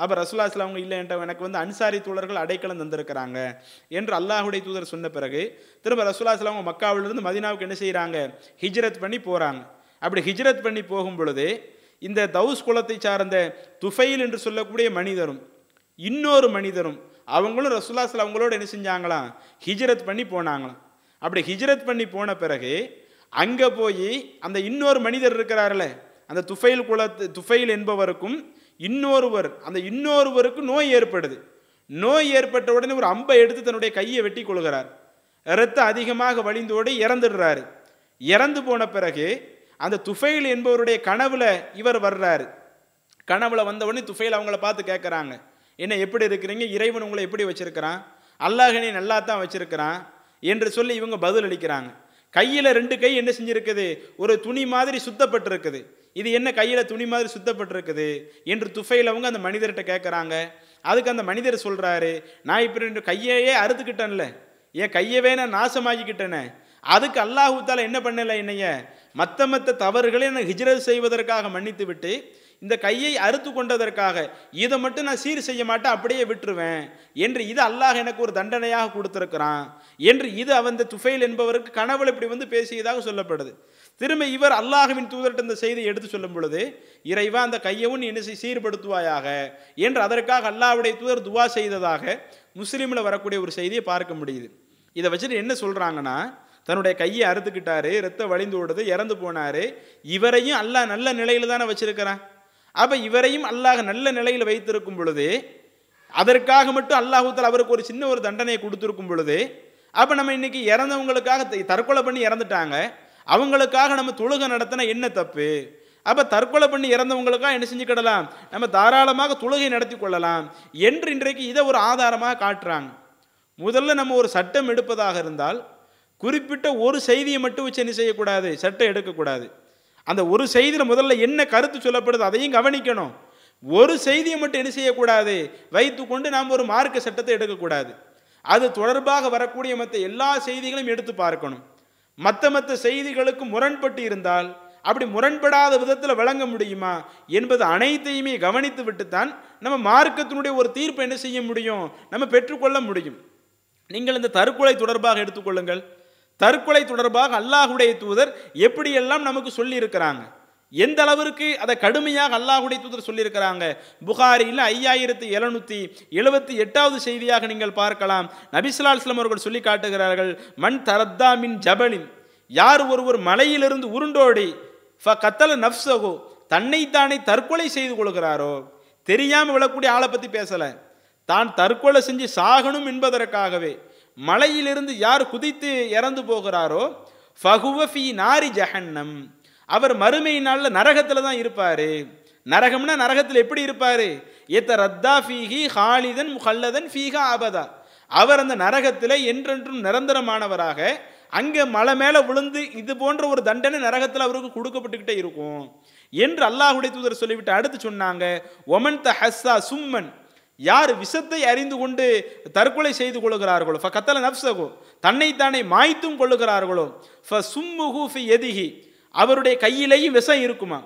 அப்போ ரசூலா இஸ்லாம் இல்லை என்ற எனக்கு வந்து அன்சாரி தோழர்கள் அடைக்கலம் தந்திருக்கிறாங்க என்று அல்லாஹுடைய தூதர் சொன்ன பிறகு திரும்ப ரசூலா இஸ்லாம் மக்காவிலிருந்து மதினாவுக்கு என்ன செய்கிறாங்க ஹிஜ்ரத் பண்ணி போகிறாங்க அப்படி ஹிஜ்ரத் பண்ணி போகும் பொழுது இந்த தவுஸ் குலத்தை சார்ந்த துஃபைல் என்று சொல்லக்கூடிய மனிதரும் இன்னொரு மனிதரும் அவங்களும் ரசூலா இஸ்லாம் அவங்களோட என்ன செஞ்சாங்களாம் ஹிஜ்ரத் பண்ணி போனாங்களாம் அப்படி ஹிஜ்ரத் பண்ணி போன பிறகு அங்கே போய் அந்த இன்னொரு மனிதர் இருக்கிறாரில்ல அந்த துஃபைல் குலத்து துஃபைல் என்பவருக்கும் இன்னொருவர் அந்த இன்னொருவருக்கு நோய் ஏற்படுது நோய் ஏற்பட்ட உடனே ஒரு அம்பை எடுத்து தன்னுடைய கையை வெட்டி கொள்கிறார் இரத்தம் அதிகமாக வழிந்தோடு இறந்துடுறாரு இறந்து போன பிறகு அந்த துஃபைல் என்பவருடைய கனவுல இவர் வர்றாரு கனவுல வந்தவுடனே துஃபைல் அவங்கள பார்த்து கேட்குறாங்க என்ன எப்படி இருக்கிறீங்க இறைவன் உங்களை எப்படி வச்சிருக்கிறான் அல்லாஹனே நல்லா தான் வச்சிருக்கிறான் என்று சொல்லி இவங்க பதில் அளிக்கிறாங்க கையில் ரெண்டு கை என்ன செஞ்சுருக்குது ஒரு துணி மாதிரி சுத்தப்பட்டிருக்குது இது என்ன கையில் துணி மாதிரி சுத்தப்பட்டிருக்குது என்று துஃபையில் அவங்க அந்த மனிதர்கிட்ட கேட்குறாங்க அதுக்கு அந்த மனிதர் சொல்கிறாரு நான் இப்படி ரெண்டு கையையே அறுத்துக்கிட்டேன்ல என் கையவே நான் நாசமாக்கிக்கிட்டேனே அதுக்கு அல்லாஹூத்தால் என்ன பண்ணலை என்னைய மற்ற மற்ற தவறுகளை நான் ஹிஜ்ரத் செய்வதற்காக மன்னித்து விட்டு இந்த கையை அறுத்து கொண்டதற்காக இதை மட்டும் நான் சீர் செய்ய மாட்டேன் அப்படியே விட்டுருவேன் என்று இது அல்லாஹ் எனக்கு ஒரு தண்டனையாக கொடுத்துருக்கிறான் என்று இது அவந்த துஃபைல் என்பவருக்கு கனவுல இப்படி வந்து பேசியதாக சொல்லப்படுது திரும்ப இவர் அல்லாஹுவின் தூதர்கிட்ட இந்த செய்தியை எடுத்து சொல்லும் பொழுது இறைவா அந்த கையவும் என்ன சீர்படுத்துவாயாக என்று அதற்காக அல்லாவுடைய தூதர் துவா செய்ததாக முஸ்லீமில் வரக்கூடிய ஒரு செய்தியை பார்க்க முடியுது இதை வச்சுட்டு என்ன சொல்கிறாங்கன்னா தன்னுடைய கையை அறுத்துக்கிட்டாரு ரத்தம் வழிந்து ஓடுது இறந்து போனார் இவரையும் அல்லாஹ் நல்ல நிலையில் தானே வச்சுருக்கிறான் அப்போ இவரையும் அல்லாஹ் நல்ல நிலையில் வைத்திருக்கும் பொழுது அதற்காக மட்டும் அல்லாஹூத்தால் அவருக்கு ஒரு சின்ன ஒரு தண்டனையை கொடுத்துருக்கும் பொழுது அப்போ நம்ம இன்றைக்கி இறந்தவங்களுக்காக தற்கொலை பண்ணி இறந்துட்டாங்க அவங்களுக்காக நம்ம தொழுகை நடத்தினா என்ன தப்பு அப்போ தற்கொலை பண்ணி இறந்தவங்களுக்காக என்ன செஞ்சுக்கிடலாம் நம்ம தாராளமாக தொழுகை நடத்தி கொள்ளலாம் என்று இன்றைக்கு இதை ஒரு ஆதாரமாக காட்டுறாங்க முதல்ல நம்ம ஒரு சட்டம் எடுப்பதாக இருந்தால் குறிப்பிட்ட ஒரு செய்தியை மட்டும் வச்சு என்ன செய்யக்கூடாது சட்டம் எடுக்கக்கூடாது அந்த ஒரு செய்தியில் முதல்ல என்ன கருத்து சொல்லப்படுது அதையும் கவனிக்கணும் ஒரு செய்தியை மட்டும் என்ன செய்யக்கூடாது வைத்து கொண்டு நாம் ஒரு மார்க்க சட்டத்தை எடுக்கக்கூடாது அது தொடர்பாக வரக்கூடிய மற்ற எல்லா செய்திகளையும் எடுத்து பார்க்கணும் மற்ற மற்ற செய்திகளுக்கு முரண்பட்டு இருந்தால் அப்படி முரண்படாத விதத்தில் விளங்க முடியுமா என்பது அனைத்தையுமே கவனித்து விட்டுத்தான் நம்ம மார்க்கத்தினுடைய ஒரு தீர்ப்பு என்ன செய்ய முடியும் நம்ம பெற்றுக்கொள்ள முடியும் நீங்கள் இந்த தற்கொலை தொடர்பாக எடுத்துக்கொள்ளுங்கள் தற்கொலை தொடர்பாக அல்லாஹுடைய தூதர் எப்படியெல்லாம் நமக்கு சொல்லியிருக்கிறாங்க எந்த அளவிற்கு அதை கடுமையாக அல்லாஹுடைய தூதர் சொல்லியிருக்கிறாங்க புகாரியில் ஐயாயிரத்தி எழுநூற்றி எழுபத்தி எட்டாவது செய்தியாக நீங்கள் பார்க்கலாம் நபிசுல்லா இஸ்லாம் அவர்கள் சொல்லி காட்டுகிறார்கள் மண் தரத்தா மின் ஜபலின் யார் ஒருவர் மலையிலிருந்து உருண்டோடி ஃப கத்தல நப்சகோ தன்னைத்தானே தற்கொலை செய்து கொள்கிறாரோ தெரியாமல் விழக்கூடிய ஆளை பற்றி பேசலை தான் தற்கொலை செஞ்சு சாகணும் என்பதற்காகவே மலையிலிருந்து யார் குதித்து இறந்து போகிறாரோ ஃபகுவஃபி நாரி ஜஹன்னம் அவர் மறுமை நாளில் நரகத்தில் தான் இருப்பார் நரகம்னா நரகத்தில் எப்படி இருப்பார் ஏத்த ரத்தா ஃபீஹி ஹாலிதன் ஹல்லதன் ஃபீஹா ஆபதா அவர் அந்த நரகத்தில் என்றென்றும் நிரந்தரமானவராக அங்கே மலை மேலே விழுந்து இது போன்ற ஒரு தண்டனை நரகத்தில் அவருக்கு கொடுக்கப்பட்டுக்கிட்டே இருக்கும் என்று அல்லாஹுடைய தூதர் சொல்லிவிட்டு அடுத்து சொன்னாங்க ஒமன் த ஹஸ்ஸா சும்மன் யார் விஷத்தை அறிந்து கொண்டு தற்கொலை செய்து கொள்கிறார்களோ ஃப கத்தல நப்சகோ தன்னைத்தானே மாய்த்தும் கொள்ளுகிறார்களோ ஃப சும்முகு ஃபி எதிகி அவருடைய கையிலேயும் விஷம் இருக்குமா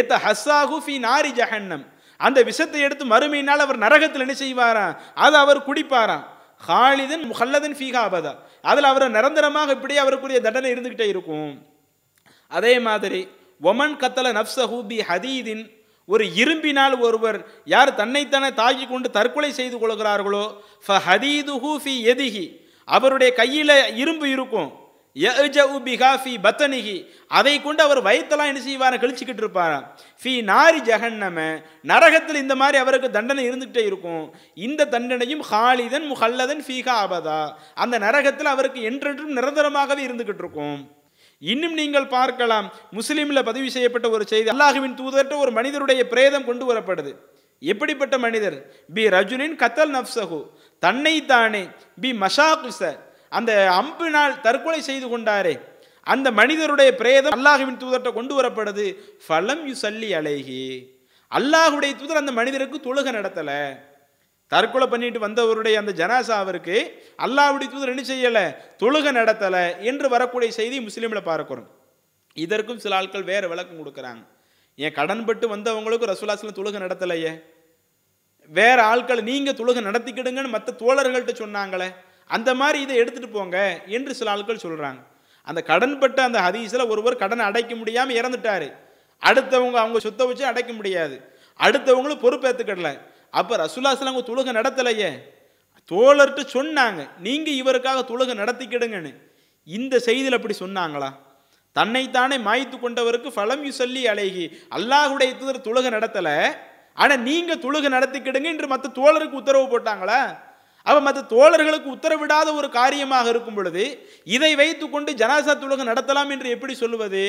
எத்த ஹஸ்ஸாகு ஃபி நாரி ஜஹன்னம் அந்த விஷத்தை எடுத்து மறுமையினால் அவர் நரகத்தில் என்ன செய்வாராம் அதை அவர் குடிப்பாராம் ஹாலிதன் முஹல்லதன் ஃபீகாபதா அதில் அவரை நிரந்தரமாக இப்படியே அவருக்குரிய தண்டனை இருந்துக்கிட்டே இருக்கும் அதே மாதிரி ஒமன் கத்தல நப்சஹூ பி ஹதீதின் ஒரு இரும்பினால் ஒருவர் யார் தன்னைத்தானே தாக்கி கொண்டு தற்கொலை செய்து கொள்கிறார்களோ ஃப ஹதீது ஹூ ஃபி அவருடைய கையில் இரும்பு இருக்கும் ஃபி பத்தனிகி அதை கொண்டு அவர் வயத்தெல்லாம் என்ன செய்வார் கழிச்சுக்கிட்டு இருப்பாரா ஃபி நாரி ஜெகன்னம நரகத்தில் இந்த மாதிரி அவருக்கு தண்டனை இருந்துகிட்டே இருக்கும் இந்த தண்டனையும் ஹாலிதன் முஹல்லதன் ஃபீகா அபதா அந்த நரகத்தில் அவருக்கு என்றென்றும் நிரந்தரமாகவே இருந்துகிட்டு இருக்கும் இன்னும் நீங்கள் பார்க்கலாம் முஸ்லீமில் பதிவு செய்யப்பட்ட ஒரு செய்தி அல்லாஹுவின் தூதர்கிட்ட ஒரு மனிதருடைய பிரேதம் கொண்டு வரப்படுது எப்படிப்பட்ட மனிதர் பி ரஜுனின் கத்தல் நப்சகு தன்னைத்தானே பி மஷாகுச அந்த அம்பினால் தற்கொலை செய்து கொண்டாரே அந்த மனிதருடைய பிரேதம் அல்லாஹுவின் தூதர்கிட்ட கொண்டு வரப்படுது ஃபலம் யு சல்லி அழகி அல்லாஹுடைய தூதர் அந்த மனிதருக்கு தொழுகை நடத்தலை தற்கொலை பண்ணிட்டு வந்தவருடைய அந்த ஜனாசா அவருக்கு அல்லாஹுடைய தூதர் என்ன செய்யலை தொழுகை நடத்தலை என்று வரக்கூடிய செய்தி முஸ்லீமில் பார்க்கிறோம் இதற்கும் சில ஆட்கள் வேறு விளக்கம் கொடுக்குறாங்க ஏன் கடன்பட்டு வந்தவங்களுக்கு ரசூலாஸ்லாம் தொழுகை நடத்தலையே வேற ஆட்கள் நீங்கள் தொழுகை நடத்திக்கிடுங்கன்னு மற்ற தோழர்கள்ட்ட சொன்னாங்களே அந்த மாதிரி இதை எடுத்துகிட்டு போங்க என்று சில ஆட்கள் சொல்கிறாங்க அந்த கடன்பட்ட அந்த ஹதீஸில் ஒருவர் கடனை அடைக்க முடியாமல் இறந்துட்டார் அடுத்தவங்க அவங்க சுத்த வச்சு அடைக்க முடியாது அடுத்தவங்களும் பொறுப்பேற்றுக்கடல அப்போ ரசுல்லாஸில் அவங்க தொழுகை நடத்தலையே தோழர்கிட்ட சொன்னாங்க நீங்கள் இவருக்காக தொழுகை நடத்திக்கிடுங்கன்னு இந்த செய்தியில் அப்படி சொன்னாங்களா தன்னைத்தானே மாய்த்து கொண்டவருக்கு பலம் யுசல்லி அழகி அல்லாஹுடைய தூதர் தொழுகை நடத்தலை ஆனால் நீங்கள் தொழுகை நடத்திக்கிடுங்க என்று மற்ற தோழருக்கு உத்தரவு போட்டாங்களா அப்போ மற்ற தோழர்களுக்கு உத்தரவிடாத ஒரு காரியமாக இருக்கும் பொழுது இதை வைத்து கொண்டு ஜனாசா துலகம் நடத்தலாம் என்று எப்படி சொல்லுவது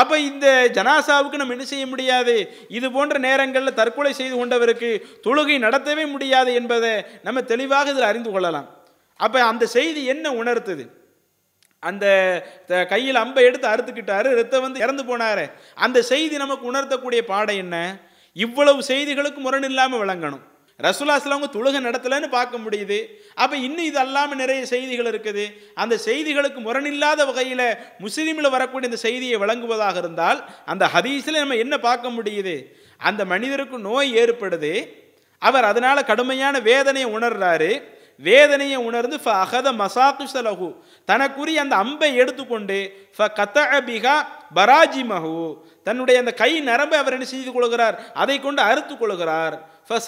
அப்போ இந்த ஜனாசாவுக்கு நம்ம என்ன செய்ய முடியாது இது போன்ற நேரங்களில் தற்கொலை செய்து கொண்டவருக்கு தொழுகை நடத்தவே முடியாது என்பதை நம்ம தெளிவாக இதில் அறிந்து கொள்ளலாம் அப்போ அந்த செய்தி என்ன உணர்த்துது அந்த கையில் அம்பை எடுத்து அறுத்துக்கிட்டாரு ரத்தம் வந்து இறந்து போனாரு அந்த செய்தி நமக்கு உணர்த்தக்கூடிய பாடம் என்ன இவ்வளவு செய்திகளுக்கு முரண் இல்லாமல் விளங்கணும் அவங்க தொழுகை நடத்தலைன்னு பார்க்க முடியுது அப்போ இன்னும் இது அல்லாமல் நிறைய செய்திகள் இருக்குது அந்த செய்திகளுக்கு முரணில்லாத வகையில் முஸ்லீமில் வரக்கூடிய இந்த செய்தியை வழங்குவதாக இருந்தால் அந்த ஹதீஸில் நம்ம என்ன பார்க்க முடியுது அந்த மனிதருக்கு நோய் ஏற்படுது அவர் அதனால் கடுமையான வேதனையை உணர்றாரு வேதனையை உணர்ந்து ஃப அகத மசாக்கு சலகு தனக்குரிய அந்த அம்பை எடுத்துக்கொண்டு ஃப கத்த அபிகா தன்னுடைய அந்த கை நரம்பை அவர் என்ன செய்து கொள்கிறார் அதை கொண்டு அறுத்து கொள்கிறார்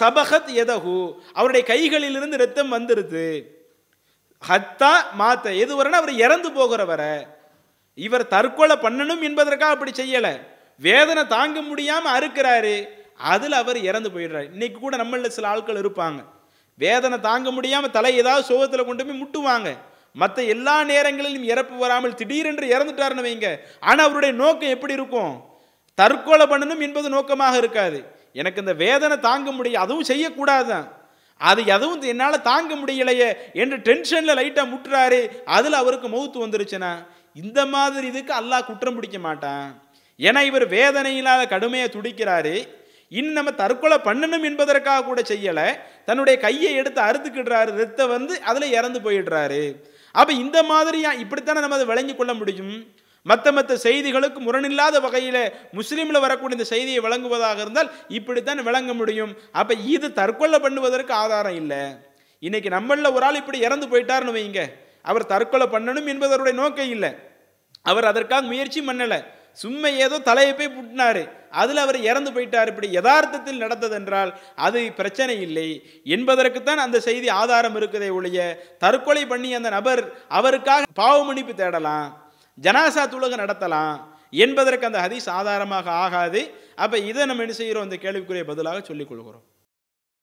சபகத் எதகு அவருடைய கைகளிலிருந்து ரத்தம் வந்துருது ஹத்தா மாத்த எது அவர் இறந்து போகிறவரை இவர் தற்கொலை பண்ணணும் என்பதற்காக அப்படி செய்யலை வேதனை தாங்க முடியாமல் அறுக்கிறாரு அதில் அவர் இறந்து போயிடுறாரு இன்றைக்கி கூட நம்மளில் சில ஆட்கள் இருப்பாங்க வேதனை தாங்க முடியாமல் தலை ஏதாவது சோகத்தில் கொண்டு போய் முட்டுவாங்க மற்ற எல்லா நேரங்களிலும் இறப்பு வராமல் திடீரென்று இறந்துட்டாருன்னு வைங்க ஆனால் அவருடைய நோக்கம் எப்படி இருக்கும் தற்கொலை பண்ணணும் என்பது நோக்கமாக இருக்காது எனக்கு இந்த வேதனை தாங்க முடியும் அதுவும் செய்யக்கூடாது அது எதுவும் என்னால் தாங்க முடியலையே என்று டென்ஷனில் லைட்டாக முட்டுறாரு அதில் அவருக்கு மௌத்து வந்துருச்சுன்னா இந்த மாதிரி இதுக்கு அல்லாஹ் குற்றம் பிடிக்க மாட்டான் ஏன்னா இவர் வேதனையில்லாத கடுமையை துடிக்கிறாரு இன்னும் நம்ம தற்கொலை பண்ணணும் என்பதற்காக கூட செய்யலை தன்னுடைய கையை எடுத்து அறுத்துக்கிடுறாரு ரத்தை வந்து அதில் இறந்து போயிடுறாரு அப்போ இந்த மாதிரி இப்படித்தானே நம்ம அதை விளங்கி கொள்ள முடியும் மற்ற மற்ற செய்திகளுக்கு முரணில்லாத வகையில் முஸ்லீமில் வரக்கூடிய இந்த செய்தியை வழங்குவதாக இருந்தால் இப்படித்தான் விளங்க முடியும் அப்போ இது தற்கொலை பண்ணுவதற்கு ஆதாரம் இல்லை இன்றைக்கி நம்மளில் ஒரு ஆள் இப்படி இறந்து போயிட்டார்னு வைங்க அவர் தற்கொலை பண்ணணும் என்பதருடைய நோக்கம் இல்லை அவர் அதற்காக முயற்சி பண்ணலை சும்மா ஏதோ தலையை போய் புட்டினார் அதில் அவர் இறந்து போயிட்டார் இப்படி யதார்த்தத்தில் நடந்ததென்றால் அது பிரச்சனை இல்லை என்பதற்குத்தான் அந்த செய்தி ஆதாரம் இருக்குதே ஒழிய தற்கொலை பண்ணி அந்த நபர் அவருக்காக மன்னிப்பு தேடலாம் ஜனாசா துலக நடத்தலாம் என்பதற்கு அந்த ஹதீஸ் ஆதாரமாக ஆகாது அப்ப இதை நம்ம என்ன செய்கிறோம் அந்த கேள்விக்குரிய பதிலாக சொல்லிக் கொள்கிறோம்